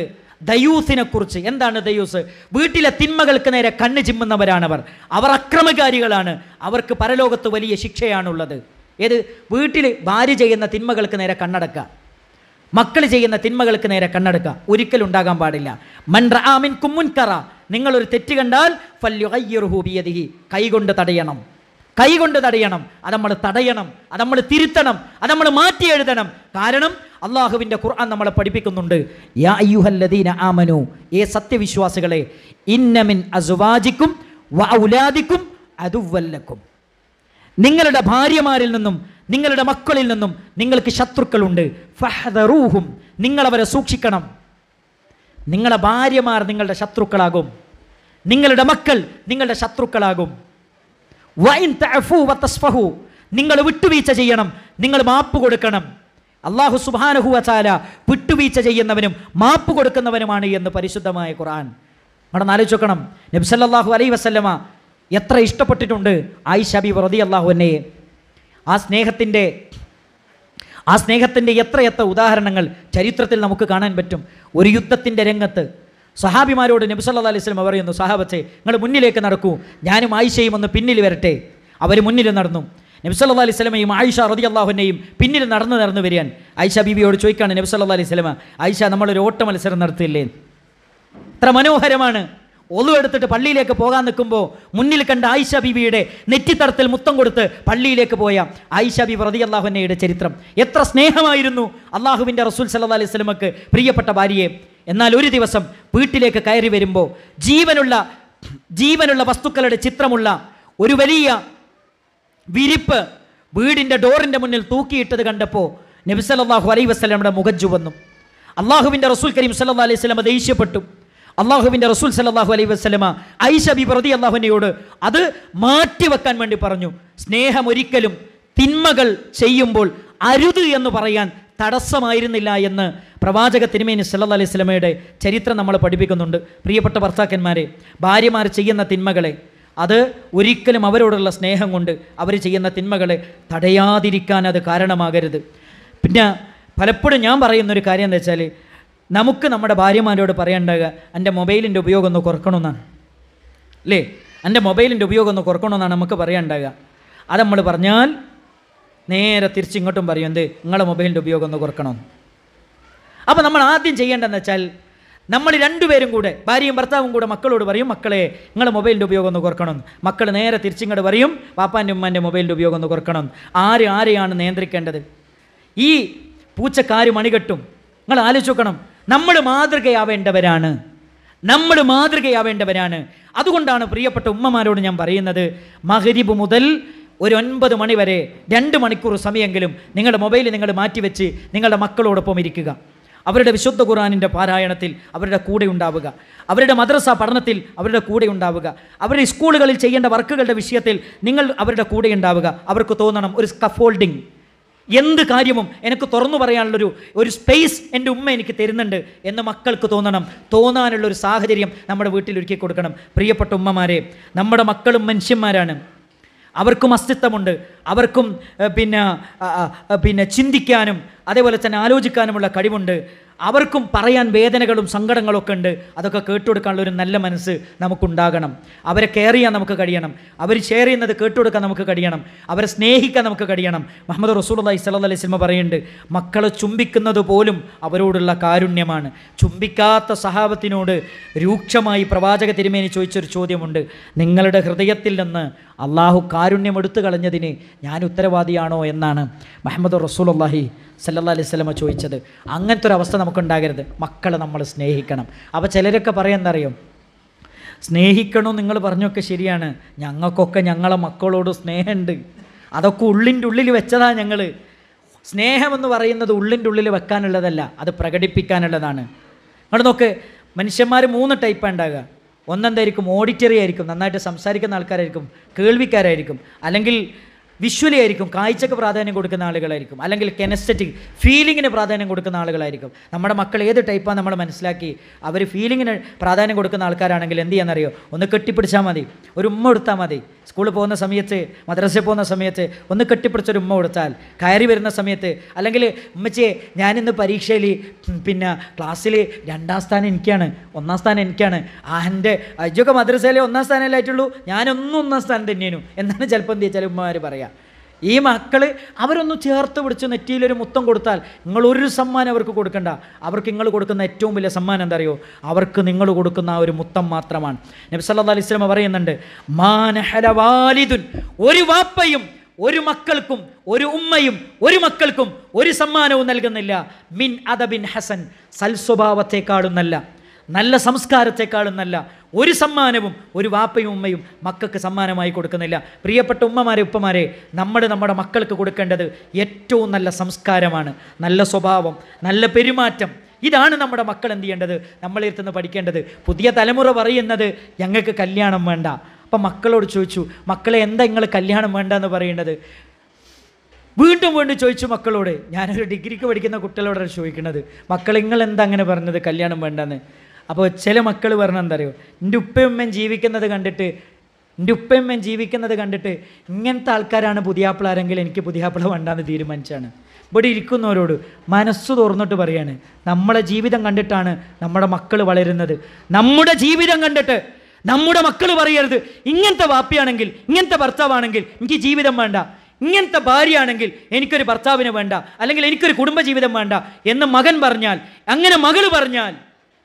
ദയൂസിനെ കുറിച്ച് എന്താണ് ദയൂസ് വീട്ടിലെ തിന്മകൾക്ക് നേരെ കണ്ണ് ചിമ്മുന്നവരാണവർ അവർ അക്രമകാരികളാണ് അവർക്ക് പരലോകത്ത് വലിയ ശിക്ഷയാണുള്ളത് ഏത് വീട്ടിൽ ഭാര്യ ചെയ്യുന്ന തിന്മകൾക്ക് നേരെ കണ്ണടക്കുക മക്കൾ ചെയ്യുന്ന തിന്മകൾക്ക് നേരെ കണ്ണടക്കുക ഉണ്ടാകാൻ പാടില്ല മൻറാമിൻ കുമ്മുൻകറ നിങ്ങളൊരു തെറ്റ് കണ്ടാൽ ഫല്യുഹൂബിയതിഹി കൈകൊണ്ട് തടയണം കൈകൊണ്ട് തടയണം അത് നമ്മൾ തടയണം അത് നമ്മൾ തിരുത്തണം അത് നമ്മൾ മാറ്റി എഴുതണം കാരണം അള്ളാഹുവിൻ്റെ ഖുർആൻ നമ്മളെ പഠിപ്പിക്കുന്നുണ്ട് യാ അയ്യുഹല്ലദീന ആമനു ഏ സത്യവിശ്വാസികളെ ഇന്നമിൻ അസുവാജിക്കും വൗലാദിക്കും അതുവല്ലക്കും നിങ്ങളുടെ ഭാര്യമാരിൽ നിന്നും നിങ്ങളുടെ മക്കളിൽ നിന്നും നിങ്ങൾക്ക് ശത്രുക്കളുണ്ട് ഫഹദറൂഹും നിങ്ങളവരെ സൂക്ഷിക്കണം നിങ്ങളുടെ ഭാര്യമാർ നിങ്ങളുടെ ശത്രുക്കളാകും നിങ്ങളുടെ മക്കൾ നിങ്ങളുടെ ശത്രുക്കളാകും വൈൻ തഫു വത്തസ്ഫഹു നിങ്ങൾ വിട്ടുവീഴ്ച ചെയ്യണം നിങ്ങൾ മാപ്പ് കൊടുക്കണം അള്ളാഹു സുബാനഹുവചാല വിട്ടുവീഴ്ച ചെയ്യുന്നവനും മാപ്പ് കൊടുക്കുന്നവനുമാണ് എന്ന് പരിശുദ്ധമായ ഖുർആൻ നമ്മുടെ നാലോചിക്കണം നബ്സല്ലാഹു അലൈ വസ്ലമ എത്ര ഇഷ്ടപ്പെട്ടിട്ടുണ്ട് ആയിഷ ബി റതി അള്ളാഹുവിനെ ആ സ്നേഹത്തിൻ്റെ ആ സ്നേഹത്തിൻ്റെ എത്രയെത്ര ഉദാഹരണങ്ങൾ ചരിത്രത്തിൽ നമുക്ക് കാണാൻ പറ്റും ഒരു യുദ്ധത്തിൻ്റെ രംഗത്ത് സഹാബിമാരോട് നബിസല്ലാ അലൈഹി സ്വലം പറയുന്നു സഹാബത്തെ നിങ്ങൾ മുന്നിലേക്ക് നടക്കൂ ഞാനും ആയിഷയും ഒന്ന് പിന്നിൽ വരട്ടെ അവർ മുന്നിൽ നടന്നു നബിസല്ലാ അലൈഹി സ്വലമയും ആയിഷ റതി അള്ളാഹുനെയും പിന്നിൽ നടന്നു നടന്ന് വരികയാണ് ആയിഷ ബീബിയോട് നബി നബിസല്ലാ അലൈഹി സ്വലമ ആയിഷ നമ്മളൊരു ഓട്ട മത്സരം നടത്തിയില്ലേ ഇത്ര മനോഹരമാണ് ഒളിവെടുത്തിട്ട് പള്ളിയിലേക്ക് പോകാൻ നിൽക്കുമ്പോൾ മുന്നിൽ കണ്ട ആയിഷ ബിബിയുടെ നെറ്റിത്തടത്തിൽ മുത്തം കൊടുത്ത് പള്ളിയിലേക്ക് പോയ ആയിഷ ബി പ്രതി അള്ളാഹുനയുടെ ചരിത്രം എത്ര സ്നേഹമായിരുന്നു അള്ളാഹുവിൻ്റെ റസൂൽ സല്ലാ അലൈഹി സ്വലമക്ക് പ്രിയപ്പെട്ട ഭാര്യയെ എന്നാൽ ഒരു ദിവസം വീട്ടിലേക്ക് കയറി വരുമ്പോൾ ജീവനുള്ള ജീവനുള്ള വസ്തുക്കളുടെ ചിത്രമുള്ള ഒരു വലിയ വിരിപ്പ് വീടിൻ്റെ ഡോറിൻ്റെ മുന്നിൽ തൂക്കിയിട്ടത് കണ്ടപ്പോൾ നബിസലല്ലാഹു അലൈ വസ്ലമുടെ മുഖം വന്നു അള്ളാഹുവിൻ്റെ റസൂൽ കരീം സല്ലാ അലൈഹി സ്വലമ ദേഷ്യപ്പെട്ടു അള്ളാഹുവിൻ്റെ റസൂൽ സലാഹു അലൈ വസ്ലമ ഐഷ ബി പ്രതി അള്ളാഹുവിനെയോട് അത് മാറ്റിവെക്കാൻ വേണ്ടി പറഞ്ഞു സ്നേഹമൊരിക്കലും തിന്മകൾ ചെയ്യുമ്പോൾ അരുത് എന്ന് പറയാൻ തടസ്സമായിരുന്നില്ല എന്ന് പ്രവാചക തിരുമേനി സല്ല അലൈഹി സ്വലമയുടെ ചരിത്രം നമ്മൾ പഠിപ്പിക്കുന്നുണ്ട് പ്രിയപ്പെട്ട ഭർത്താക്കന്മാരെ ഭാര്യമാർ ചെയ്യുന്ന തിന്മകളെ അത് ഒരിക്കലും അവരോടുള്ള സ്നേഹം കൊണ്ട് അവർ ചെയ്യുന്ന തിന്മകളെ തടയാതിരിക്കാൻ അത് കാരണമാകരുത് പിന്നെ പലപ്പോഴും ഞാൻ പറയുന്നൊരു കാര്യം എന്താ വെച്ചാൽ നമുക്ക് നമ്മുടെ ഭാര്യമാരോട് പറയേണ്ടത് എൻ്റെ മൊബൈലിൻ്റെ ഉപയോഗം ഒന്ന് കുറക്കണമെന്നാണ് അല്ലേ എൻ്റെ മൊബൈലിൻ്റെ ഉപയോഗം ഒന്ന് കുറക്കണമെന്നാണ് നമുക്ക് പറയേണ്ടത് അത് നമ്മൾ പറഞ്ഞാൽ നേരെ തിരിച്ചിങ്ങോട്ടും പറയും എന്ത് നിങ്ങളെ മൊബൈലിൻ്റെ ഉപയോഗം ഒന്ന് കുറക്കണം അപ്പോൾ നമ്മൾ ആദ്യം ചെയ്യേണ്ടതെന്ന് വെച്ചാൽ നമ്മൾ രണ്ടുപേരും കൂടെ ഭാര്യയും ഭർത്താവും കൂടെ മക്കളോട് പറയും മക്കളെ നിങ്ങളുടെ മൊബൈലിൻ്റെ ഉപയോഗം ഒന്ന് കുറക്കണം മക്കൾ നേരെ തിരിച്ചിങ്ങോട്ട് പറയും പാപ്പാൻ്റെ ഉമ്മാൻ്റെ മൊബൈലിൻ്റെ ഉപയോഗം ഒന്ന് കുറക്കണം ആര് ആരെയാണ് നിയന്ത്രിക്കേണ്ടത് ഈ പൂച്ചക്കാർ മണികെട്ടും നിങ്ങൾ ആലോചിക്കണം നമ്മൾ മാതൃകയാവേണ്ടവരാണ് നമ്മൾ മാതൃകയാവേണ്ടവരാണ് അതുകൊണ്ടാണ് പ്രിയപ്പെട്ട ഉമ്മമാരോട് ഞാൻ പറയുന്നത് മഹരിബ് മുതൽ ഒരു ഒൻപത് മണി വരെ രണ്ട് മണിക്കൂർ സമയമെങ്കിലും നിങ്ങളുടെ മൊബൈൽ നിങ്ങൾ മാറ്റിവെച്ച് നിങ്ങളുടെ മക്കളോടൊപ്പം ഇരിക്കുക അവരുടെ വിശുദ്ധ ഖുറാനിൻ്റെ പാരായണത്തിൽ അവരുടെ കൂടെ ഉണ്ടാവുക അവരുടെ മദ്രസ പഠനത്തിൽ അവരുടെ കൂടെ ഉണ്ടാവുക അവരുടെ സ്കൂളുകളിൽ ചെയ്യേണ്ട വർക്കുകളുടെ വിഷയത്തിൽ നിങ്ങൾ അവരുടെ കൂടെ ഉണ്ടാവുക അവർക്ക് തോന്നണം ഒരു സ്കഫോൾഡിംഗ് എന്ത് കാര്യവും എനിക്ക് തുറന്നു പറയാനുള്ളൊരു ഒരു സ്പേസ് എൻ്റെ ഉമ്മ എനിക്ക് തരുന്നുണ്ട് എന്ന് മക്കൾക്ക് തോന്നണം തോന്നാനുള്ള ഒരു സാഹചര്യം നമ്മുടെ വീട്ടിൽ ഒരുക്കി കൊടുക്കണം പ്രിയപ്പെട്ട ഉമ്മമാരെ നമ്മുടെ മക്കളും മനുഷ്യന്മാരാണ് അവർക്കും അസ്തിത്വമുണ്ട് അവർക്കും പിന്നെ പിന്നെ ചിന്തിക്കാനും അതേപോലെ തന്നെ ആലോചിക്കാനുമുള്ള കഴിവുണ്ട് അവർക്കും പറയാൻ വേദനകളും സങ്കടങ്ങളൊക്കെ ഉണ്ട് അതൊക്കെ കേട്ടുകൊടുക്കാനുള്ള ഒരു നല്ല മനസ്സ് നമുക്കുണ്ടാകണം അവരെ കെയർ ചെയ്യാൻ നമുക്ക് കഴിയണം അവർ ഷെയർ ചെയ്യുന്നത് കേട്ടുകൊടുക്കാൻ നമുക്ക് കഴിയണം അവരെ സ്നേഹിക്കാൻ നമുക്ക് കഴിയണം മുഹമ്മദ് അള്ളഹി സല്ലാ അലൈഹി സിനിമ പറയുന്നുണ്ട് മക്കളെ ചുംബിക്കുന്നത് പോലും അവരോടുള്ള കാരുണ്യമാണ് ചുംബിക്കാത്ത സഹാബത്തിനോട് രൂക്ഷമായി പ്രവാചക തിരുമേനി ചോദിച്ചൊരു ചോദ്യമുണ്ട് നിങ്ങളുടെ ഹൃദയത്തിൽ നിന്ന് അള്ളാഹു കാരുണ്യം എടുത്തു കളഞ്ഞതിന് ഞാൻ ഉത്തരവാദിയാണോ എന്നാണ് മുഹമ്മദ് റസൂൽ അള്ളാഹി സല്ലാ അലൈഹി സ്വലമ ചോദിച്ചത് അങ്ങനത്തെ ഒരു അവസ്ഥ നമുക്കുണ്ടാകരുത് മക്കളെ നമ്മൾ സ്നേഹിക്കണം അപ്പോൾ ചിലരൊക്കെ പറയുന്നറിയും സ്നേഹിക്കണോ നിങ്ങൾ പറഞ്ഞൊക്കെ ശരിയാണ് ഞങ്ങൾക്കൊക്കെ ഞങ്ങളെ മക്കളോട് സ്നേഹമുണ്ട് അതൊക്കെ ഉള്ളിൻ്റെ ഉള്ളിൽ വെച്ചതാ ഞങ്ങൾ സ്നേഹമെന്ന് പറയുന്നത് ഉള്ളിൻ്റെ ഉള്ളിൽ വെക്കാനുള്ളതല്ല അത് പ്രകടിപ്പിക്കാനുള്ളതാണ് നിങ്ങൾ നോക്ക് മനുഷ്യന്മാർ മൂന്ന് ടൈപ്പാണ് ഉണ്ടാകുക ഒന്നെന്തായിരിക്കും ഓഡിറ്ററി ആയിരിക്കും നന്നായിട്ട് സംസാരിക്കുന്ന ആൾക്കാരായിരിക്കും കേൾവിക്കാരായിരിക്കും അല്ലെങ്കിൽ വിഷ്വലി ആയിരിക്കും കാഴ്ചക്ക് പ്രാധാന്യം കൊടുക്കുന്ന ആളുകളായിരിക്കും അല്ലെങ്കിൽ കെനസ്റ്ററ്റിക് ഫീലിങ്ങിന് പ്രാധാന്യം കൊടുക്കുന്ന ആളുകളായിരിക്കും നമ്മുടെ മക്കൾ ഏത് ടൈപ്പാണ് നമ്മൾ മനസ്സിലാക്കി അവർ ഫീലിങ്ങിന് പ്രാധാന്യം കൊടുക്കുന്ന ആൾക്കാരാണെങ്കിൽ എന്ത് ചെയ്യാന്നറിയോ ഒന്ന് കെട്ടിപ്പിടിച്ചാൽ മതി ഒരു ഉമ്മ കൊടുത്താൽ മതി സ്കൂളിൽ പോകുന്ന സമയത്ത് മദ്രസയിൽ പോകുന്ന സമയത്ത് ഒന്ന് കെട്ടിപ്പിടിച്ചൊരു ഉമ്മ കൊടുത്താൽ കയറി വരുന്ന സമയത്ത് അല്ലെങ്കിൽ ഉമ്മച്ചേ ഞാനിന്ന് പരീക്ഷയിൽ പിന്നെ ക്ലാസ്സിൽ രണ്ടാം സ്ഥാനം എനിക്കാണ് ഒന്നാം സ്ഥാനം എനിക്കാണ് ആ എൻ്റെ അയ്യൊക്കെ മദ്രസയിലെ ഒന്നാം സ്ഥാനമല്ലായിട്ടുള്ളൂ ഞാനൊന്നും ഒന്നാം സ്ഥാനം തന്നെയാണ് എന്നാണ് ചിലപ്പോൾ എന്ത് വെച്ചാൽ ഉമ്മമാർ പറയുക ഈ മക്കൾ അവരൊന്ന് ചേർത്ത് പിടിച്ച് നെറ്റിയിലൊരു മുത്തം കൊടുത്താൽ നിങ്ങൾ ഒരു സമ്മാനം അവർക്ക് കൊടുക്കണ്ട അവർക്ക് നിങ്ങൾ കൊടുക്കുന്ന ഏറ്റവും വലിയ സമ്മാനം എന്താ അറിയോ അവർക്ക് നിങ്ങൾ കൊടുക്കുന്ന ആ ഒരു മുത്തം മാത്രമാണ് നബി സല്ലാ അലൈഹി പറയുന്നുണ്ട് മാനഹല വാലിദുൻ ഒരു വാപ്പയും ഒരു മക്കൾക്കും ഒരു ഉമ്മയും ഒരു മക്കൾക്കും ഒരു സമ്മാനവും നൽകുന്നില്ല മിൻ അദബിൻ ഹസൻ സൽസ്വഭാവത്തെക്കാളും നല്ല നല്ല സംസ്കാരത്തെക്കാളും നല്ല ഒരു സമ്മാനവും ഒരു വാപ്പയും ഉമ്മയും മക്കൾക്ക് സമ്മാനമായി കൊടുക്കുന്നില്ല പ്രിയപ്പെട്ട ഉമ്മമാരെ ഉപ്പമാരെ നമ്മൾ നമ്മുടെ മക്കൾക്ക് കൊടുക്കേണ്ടത് ഏറ്റവും നല്ല സംസ്കാരമാണ് നല്ല സ്വഭാവം നല്ല പെരുമാറ്റം ഇതാണ് നമ്മുടെ മക്കൾ എന്ത് ചെയ്യേണ്ടത് നമ്മളെ നിന്ന് പഠിക്കേണ്ടത് പുതിയ തലമുറ പറയുന്നത് ഞങ്ങൾക്ക് കല്യാണം വേണ്ട അപ്പം മക്കളോട് ചോദിച്ചു മക്കളെ എന്താ നിങ്ങൾ കല്യാണം വേണ്ട എന്ന് പറയുന്നത് വീണ്ടും വീണ്ടും ചോദിച്ചു മക്കളോട് ഞാനൊരു ഡിഗ്രിക്ക് പഠിക്കുന്ന കുട്ടികളോടാണ് ചോദിക്കുന്നത് മക്കൾ നിങ്ങൾ എന്താ അങ്ങനെ പറഞ്ഞത് കല്യാണം വേണ്ടെന്ന് അപ്പോൾ ചില മക്കൾ പറഞ്ഞ എന്താ അറിയോ എൻ്റെ ഉപ്പയമ്മൻ ജീവിക്കുന്നത് കണ്ടിട്ട് എൻ്റെ ഉപ്പയമ്മൻ ജീവിക്കുന്നത് കണ്ടിട്ട് ഇങ്ങനത്തെ ആൾക്കാരാണ് ആരെങ്കിൽ എനിക്ക് പുതിയാപ്പിള വേണ്ടാന്ന് തീരുമാനിച്ചാണ് ഇവിടെ ഇരിക്കുന്നവരോട് മനസ്സ് തുറന്നിട്ട് പറയാണ് നമ്മളെ ജീവിതം കണ്ടിട്ടാണ് നമ്മുടെ മക്കൾ വളരുന്നത് നമ്മുടെ ജീവിതം കണ്ടിട്ട് നമ്മുടെ മക്കൾ പറയരുത് ഇങ്ങനത്തെ വാപ്പിയാണെങ്കിൽ ഇങ്ങനത്തെ ഭർത്താവാണെങ്കിൽ എനിക്ക് ജീവിതം വേണ്ട ഇങ്ങനത്തെ ഭാര്യയാണെങ്കിൽ എനിക്കൊരു ഭർത്താവിന് വേണ്ട അല്ലെങ്കിൽ എനിക്കൊരു കുടുംബജീവിതം വേണ്ട എന്ന് മകൻ പറഞ്ഞാൽ അങ്ങനെ മകൾ പറഞ്ഞാൽ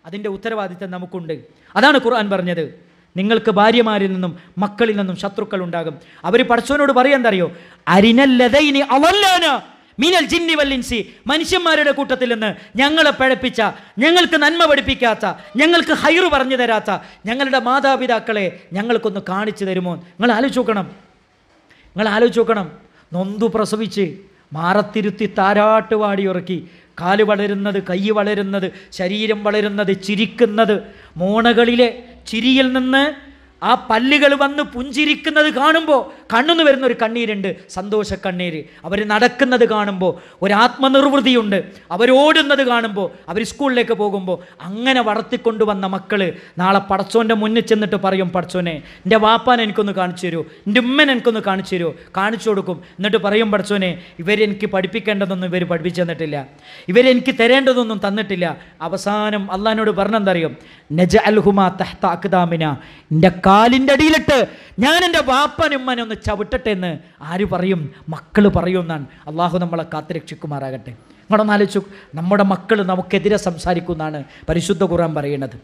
അതിൻ്റെ ഉത്തരവാദിത്തം നമുക്കുണ്ട് അതാണ് ഖുർആൻ പറഞ്ഞത് നിങ്ങൾക്ക് ഭാര്യമാരിൽ നിന്നും മക്കളിൽ നിന്നും ശത്രുക്കൾ ഉണ്ടാകും അവർ പഠിച്ചവനോട് പറയാന്തറിയോ അരിനല്ലതൈനി അവല്ലാന ജിന്നി മനുഷ്യന്മാരുടെ കൂട്ടത്തിൽ നിന്ന് ഞങ്ങളെ പഴപ്പിച്ച ഞങ്ങൾക്ക് നന്മ പഠിപ്പിക്കാത്ത ഞങ്ങൾക്ക് ഹൈറ് പറഞ്ഞു തരാത്ത ഞങ്ങളുടെ മാതാപിതാക്കളെ ഞങ്ങൾക്കൊന്ന് കാണിച്ചു തരുമോ നിങ്ങൾ ആലോചിച്ച് നോക്കണം നിങ്ങൾ ആലോചിച്ച് നോക്കണം നൊന്തു പ്രസവിച്ച് മാറത്തിരുത്തി താരാട്ട് വാടിയുറക്കി കാല് വളരുന്നത് കൈ വളരുന്നത് ശരീരം വളരുന്നത് ചിരിക്കുന്നത് മോണകളിലെ ചിരിയിൽ നിന്ന് ആ പല്ലുകൾ വന്ന് പുഞ്ചിരിക്കുന്നത് കാണുമ്പോൾ കണ്ണുനിന്ന് വരുന്ന ഒരു കണ്ണീരുണ്ട് സന്തോഷ കണ്ണീര് അവർ നടക്കുന്നത് കാണുമ്പോൾ ഒരു ആത്മനിർവൃതിയുണ്ട് അവരോടുന്നത് കാണുമ്പോൾ അവർ സ്കൂളിലേക്ക് പോകുമ്പോൾ അങ്ങനെ വന്ന മക്കൾ നാളെ പടച്ചോൻ്റെ മുന്നിൽ ചെന്നിട്ട് പറയും പടച്ചോനെ എൻ്റെ വാപ്പാൻ എനിക്കൊന്ന് കാണിച്ചു തരുമോ എൻ്റെ ഉമ്മൻ എനിക്കൊന്ന് കാണിച്ചു തരുമോ കാണിച്ചു കൊടുക്കും എന്നിട്ട് പറയും പടച്ചോനെ ഇവരെനിക്ക് പഠിപ്പിക്കേണ്ടതൊന്നും ഇവർ പഠിപ്പിച്ചു തന്നിട്ടില്ല ഇവരെനിക്ക് തരേണ്ടതൊന്നും തന്നിട്ടില്ല അവസാനം അള്ളഹാനോട് പറഞ്ഞെന്തറിയും എൻ്റെ കാലിൻ്റെ അടിയിലിട്ട് ഞാൻ എൻ്റെ വാപ്പനുമ്മനെ ഒന്ന് ചവിട്ടട്ടെ എന്ന് ആര് പറയും മക്കൾ പറയും എന്നാണ് അള്ളാഹു നമ്മളെ കാത്തുരക്ഷിക്കുമാറാകട്ടെ നിങ്ങളൊന്നാലോചിച്ചു നമ്മുടെ മക്കൾ നമുക്കെതിരെ സംസാരിക്കുമെന്നാണ് പരിശുദ്ധ കുറാൻ പറയുന്നത്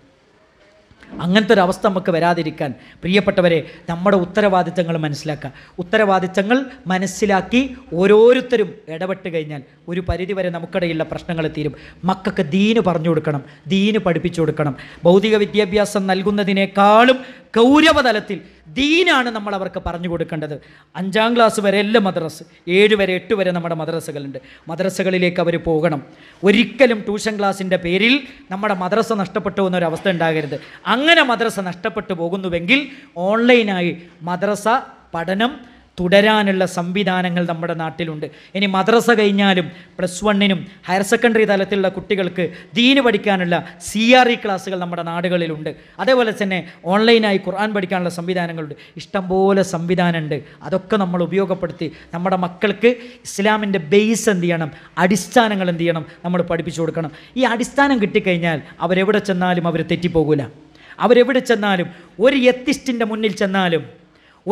അങ്ങനത്തെ ഒരു അവസ്ഥ നമുക്ക് വരാതിരിക്കാൻ പ്രിയപ്പെട്ടവരെ നമ്മുടെ ഉത്തരവാദിത്തങ്ങൾ മനസ്സിലാക്കുക ഉത്തരവാദിത്തങ്ങൾ മനസ്സിലാക്കി ഓരോരുത്തരും ഇടപെട്ട് കഴിഞ്ഞാൽ ഒരു പരിധിവരെ നമുക്കിടയിലുള്ള പ്രശ്നങ്ങൾ തീരും മക്കൾക്ക് ദീന് പറഞ്ഞു കൊടുക്കണം ദീന് പഠിപ്പിച്ചു കൊടുക്കണം ഭൗതിക വിദ്യാഭ്യാസം നൽകുന്നതിനേക്കാളും ഗൗരവതലത്തിൽ ദീനാണ് നമ്മൾ അവർക്ക് പറഞ്ഞു കൊടുക്കേണ്ടത് അഞ്ചാം ക്ലാസ് വരെ എല്ലാ മദ്രസ് ഏഴ് വരെ എട്ട് വരെ നമ്മുടെ മദ്രസകളുണ്ട് മദ്രസകളിലേക്ക് അവർ പോകണം ഒരിക്കലും ട്യൂഷൻ ക്ലാസ്സിൻ്റെ പേരിൽ നമ്മുടെ മദ്രസ നഷ്ടപ്പെട്ടു എന്നൊരവസ്ഥ ഉണ്ടാകരുത് അങ്ങനെ മദ്രസ നഷ്ടപ്പെട്ടു പോകുന്നുവെങ്കിൽ ഓൺലൈനായി മദ്രസ പഠനം തുടരാനുള്ള സംവിധാനങ്ങൾ നമ്മുടെ നാട്ടിലുണ്ട് ഇനി മദ്രസ കഴിഞ്ഞാലും പ്ലസ് വണ്ണിനും ഹയർ സെക്കൻഡറി തലത്തിലുള്ള കുട്ടികൾക്ക് ദീന് പഠിക്കാനുള്ള സി ആർ ഇ ക്ലാസ്സുകൾ നമ്മുടെ നാടുകളിലുണ്ട് അതേപോലെ തന്നെ ഓൺലൈനായി ഖുർആൻ പഠിക്കാനുള്ള സംവിധാനങ്ങളുണ്ട് ഇഷ്ടംപോലെ സംവിധാനമുണ്ട് അതൊക്കെ നമ്മൾ ഉപയോഗപ്പെടുത്തി നമ്മുടെ മക്കൾക്ക് ഇസ്ലാമിൻ്റെ ബേസ് എന്ത് ചെയ്യണം അടിസ്ഥാനങ്ങൾ എന്ത് ചെയ്യണം നമ്മൾ പഠിപ്പിച്ചു കൊടുക്കണം ഈ അടിസ്ഥാനം കിട്ടിക്കഴിഞ്ഞാൽ അവരെവിടെ ചെന്നാലും അവർ തെറ്റിപ്പോകില്ല അവരെവിടെ ചെന്നാലും ഒരു എത്തിസ്റ്റിൻ്റെ മുന്നിൽ ചെന്നാലും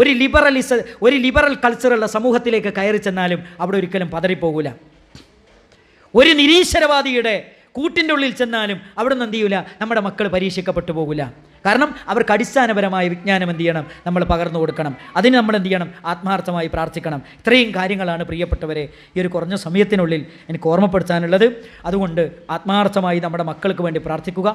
ഒരു ലിബറലിസ ഒരു ലിബറൽ കൾച്ചറുള്ള സമൂഹത്തിലേക്ക് കയറി ചെന്നാലും അവിടെ ഒരിക്കലും പതറിപ്പോകൂല ഒരു നിരീശ്വരവാദിയുടെ കൂട്ടിൻ്റെ ഉള്ളിൽ ചെന്നാലും അവിടെ നിന്ന് എന്ത് ചെയ്യൂല നമ്മുടെ മക്കൾ പരീക്ഷിക്കപ്പെട്ടു പോകില്ല കാരണം അവർക്ക് അടിസ്ഥാനപരമായ വിജ്ഞാനം എന്ത് ചെയ്യണം നമ്മൾ പകർന്നു കൊടുക്കണം അതിന് നമ്മൾ എന്ത് ചെയ്യണം ആത്മാർത്ഥമായി പ്രാർത്ഥിക്കണം ഇത്രയും കാര്യങ്ങളാണ് പ്രിയപ്പെട്ടവരെ ഈ ഒരു കുറഞ്ഞ സമയത്തിനുള്ളിൽ എനിക്ക് ഓർമ്മപ്പെടുത്താനുള്ളത് അതുകൊണ്ട് ആത്മാർത്ഥമായി നമ്മുടെ മക്കൾക്ക് വേണ്ടി പ്രാർത്ഥിക്കുക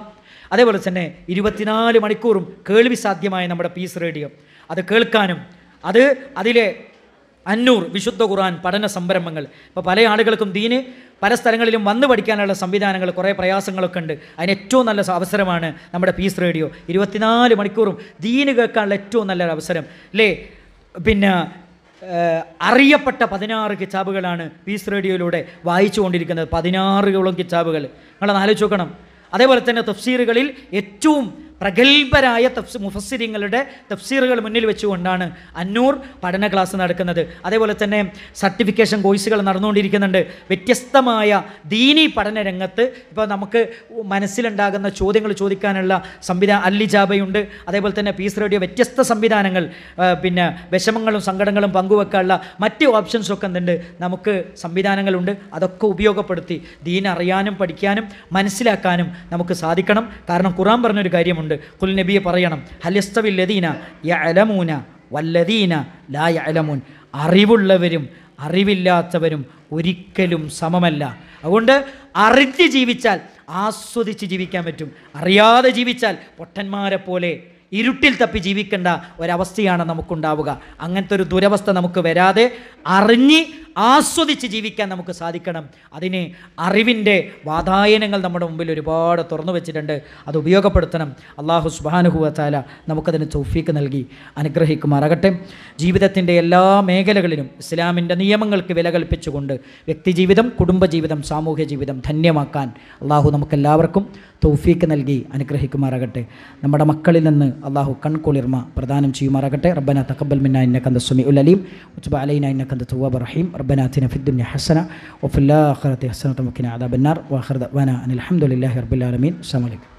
അതേപോലെ തന്നെ ഇരുപത്തിനാല് മണിക്കൂറും കേൾവി സാധ്യമായ നമ്മുടെ പീസ് റേഡിയോ അത് കേൾക്കാനും അത് അതിലെ അന്നൂർ വിശുദ്ധ ഖുർആൻ പഠന സംരംഭങ്ങൾ ഇപ്പോൾ പല ആളുകൾക്കും ദീന് പല സ്ഥലങ്ങളിലും വന്ന് പഠിക്കാനുള്ള സംവിധാനങ്ങൾ കുറേ പ്രയാസങ്ങളൊക്കെ ഉണ്ട് അതിന് ഏറ്റവും നല്ല അവസരമാണ് നമ്മുടെ പീസ് റേഡിയോ ഇരുപത്തിനാല് മണിക്കൂറും ദീന് കേൾക്കാനുള്ള ഏറ്റവും നല്ലൊരു അവസരം അല്ലേ പിന്നെ അറിയപ്പെട്ട പതിനാറ് കിതാബുകളാണ് പീസ് റേഡിയോയിലൂടെ വായിച്ചു കൊണ്ടിരിക്കുന്നത് പതിനാറുകളും കിതാബുകൾ നിങ്ങളൊന്ന് ആലോചിച്ച് നോക്കണം അതേപോലെ തന്നെ തഫ്സീറുകളിൽ ഏറ്റവും പ്രഗത്ഭരായ തഫ്സ് മുഫസ്സിരിങ്ങളുടെ തഫ്സീറുകൾ മുന്നിൽ വെച്ചുകൊണ്ടാണ് അന്നൂർ പഠന ക്ലാസ് നടക്കുന്നത് അതേപോലെ തന്നെ സർട്ടിഫിക്കേഷൻ കോഴ്സുകൾ നടന്നുകൊണ്ടിരിക്കുന്നുണ്ട് വ്യത്യസ്തമായ ദീനി പഠന രംഗത്ത് ഇപ്പോൾ നമുക്ക് മനസ്സിലുണ്ടാകുന്ന ചോദ്യങ്ങൾ ചോദിക്കാനുള്ള സംവിധാനം അല്ലിജാബയുണ്ട് അതേപോലെ തന്നെ പീസ് റേഡിയോ വ്യത്യസ്ത സംവിധാനങ്ങൾ പിന്നെ വിഷമങ്ങളും സങ്കടങ്ങളും പങ്കുവെക്കാനുള്ള മറ്റ് ഓപ്ഷൻസ് ഒക്കെ എന്തുണ്ട് നമുക്ക് സംവിധാനങ്ങളുണ്ട് അതൊക്കെ ഉപയോഗപ്പെടുത്തി ദീൻ അറിയാനും പഠിക്കാനും മനസ്സിലാക്കാനും നമുക്ക് സാധിക്കണം കാരണം ഖുറാൻ പറഞ്ഞൊരു കാര്യമുണ്ട് ഉണ്ട് കുൽ നബിയെ പറയണം ഹലിസ്തവിൽ ലദീന യലമൂന വല്ലദീന ലാ അലമൂൻ അറിവുള്ളവരും അറിവില്ലാത്തവരും ഒരിക്കലും സമമല്ല അതുകൊണ്ട് അറിഞ്ഞ് ജീവിച്ചാൽ ആസ്വദിച്ച് ജീവിക്കാൻ പറ്റും അറിയാതെ ജീവിച്ചാൽ പൊട്ടന്മാരെ പോലെ ഇരുട്ടിൽ തപ്പി ജീവിക്കേണ്ട ഒരവസ്ഥയാണ് നമുക്കുണ്ടാവുക അങ്ങനത്തെ ഒരു ദുരവസ്ഥ നമുക്ക് വരാതെ അറിഞ്ഞ് ആസ്വദിച്ച് ജീവിക്കാൻ നമുക്ക് സാധിക്കണം അതിന് അറിവിൻ്റെ വാതായനങ്ങൾ നമ്മുടെ മുമ്പിൽ ഒരുപാട് തുറന്നു വെച്ചിട്ടുണ്ട് അത് ഉപയോഗപ്പെടുത്തണം അള്ളാഹു സുബാനുഹുവത്താല നമുക്കതിന് ചൊഫീക്ക് നൽകി അനുഗ്രഹിക്കുമാറാകട്ടെ ജീവിതത്തിൻ്റെ എല്ലാ മേഖലകളിലും ഇസ്ലാമിൻ്റെ നിയമങ്ങൾക്ക് വില കൽപ്പിച്ചുകൊണ്ട് വ്യക്തിജീവിതം കുടുംബജീവിതം സാമൂഹ്യ ജീവിതം ധന്യമാക്കാൻ അള്ളാഹു നമുക്കെല്ലാവർക്കും തൗഫീക്ക് നൽകി അനുഗ്രഹിക്കുമാറാകട്ടെ നമ്മുടെ മക്കളിൽ നിന്ന് അള്ളാഹു കൺകുളിർമ പ്രദാനം ചെയ്യുമാറാകട്ടെ റബ്ബന തക്കബൽ മിന്ന ഇന്ന കന്ത സുമി ഉൽ അലീം ഉച്ച അലൈന ഇന്ന കന്ത തുവാബ് റഹീം ربنا آتنا في الدنيا حسنة وفي الآخرة حسنة وقنا عذاب النار وآخر دعوانا أن الحمد لله رب العالمين السلام عليكم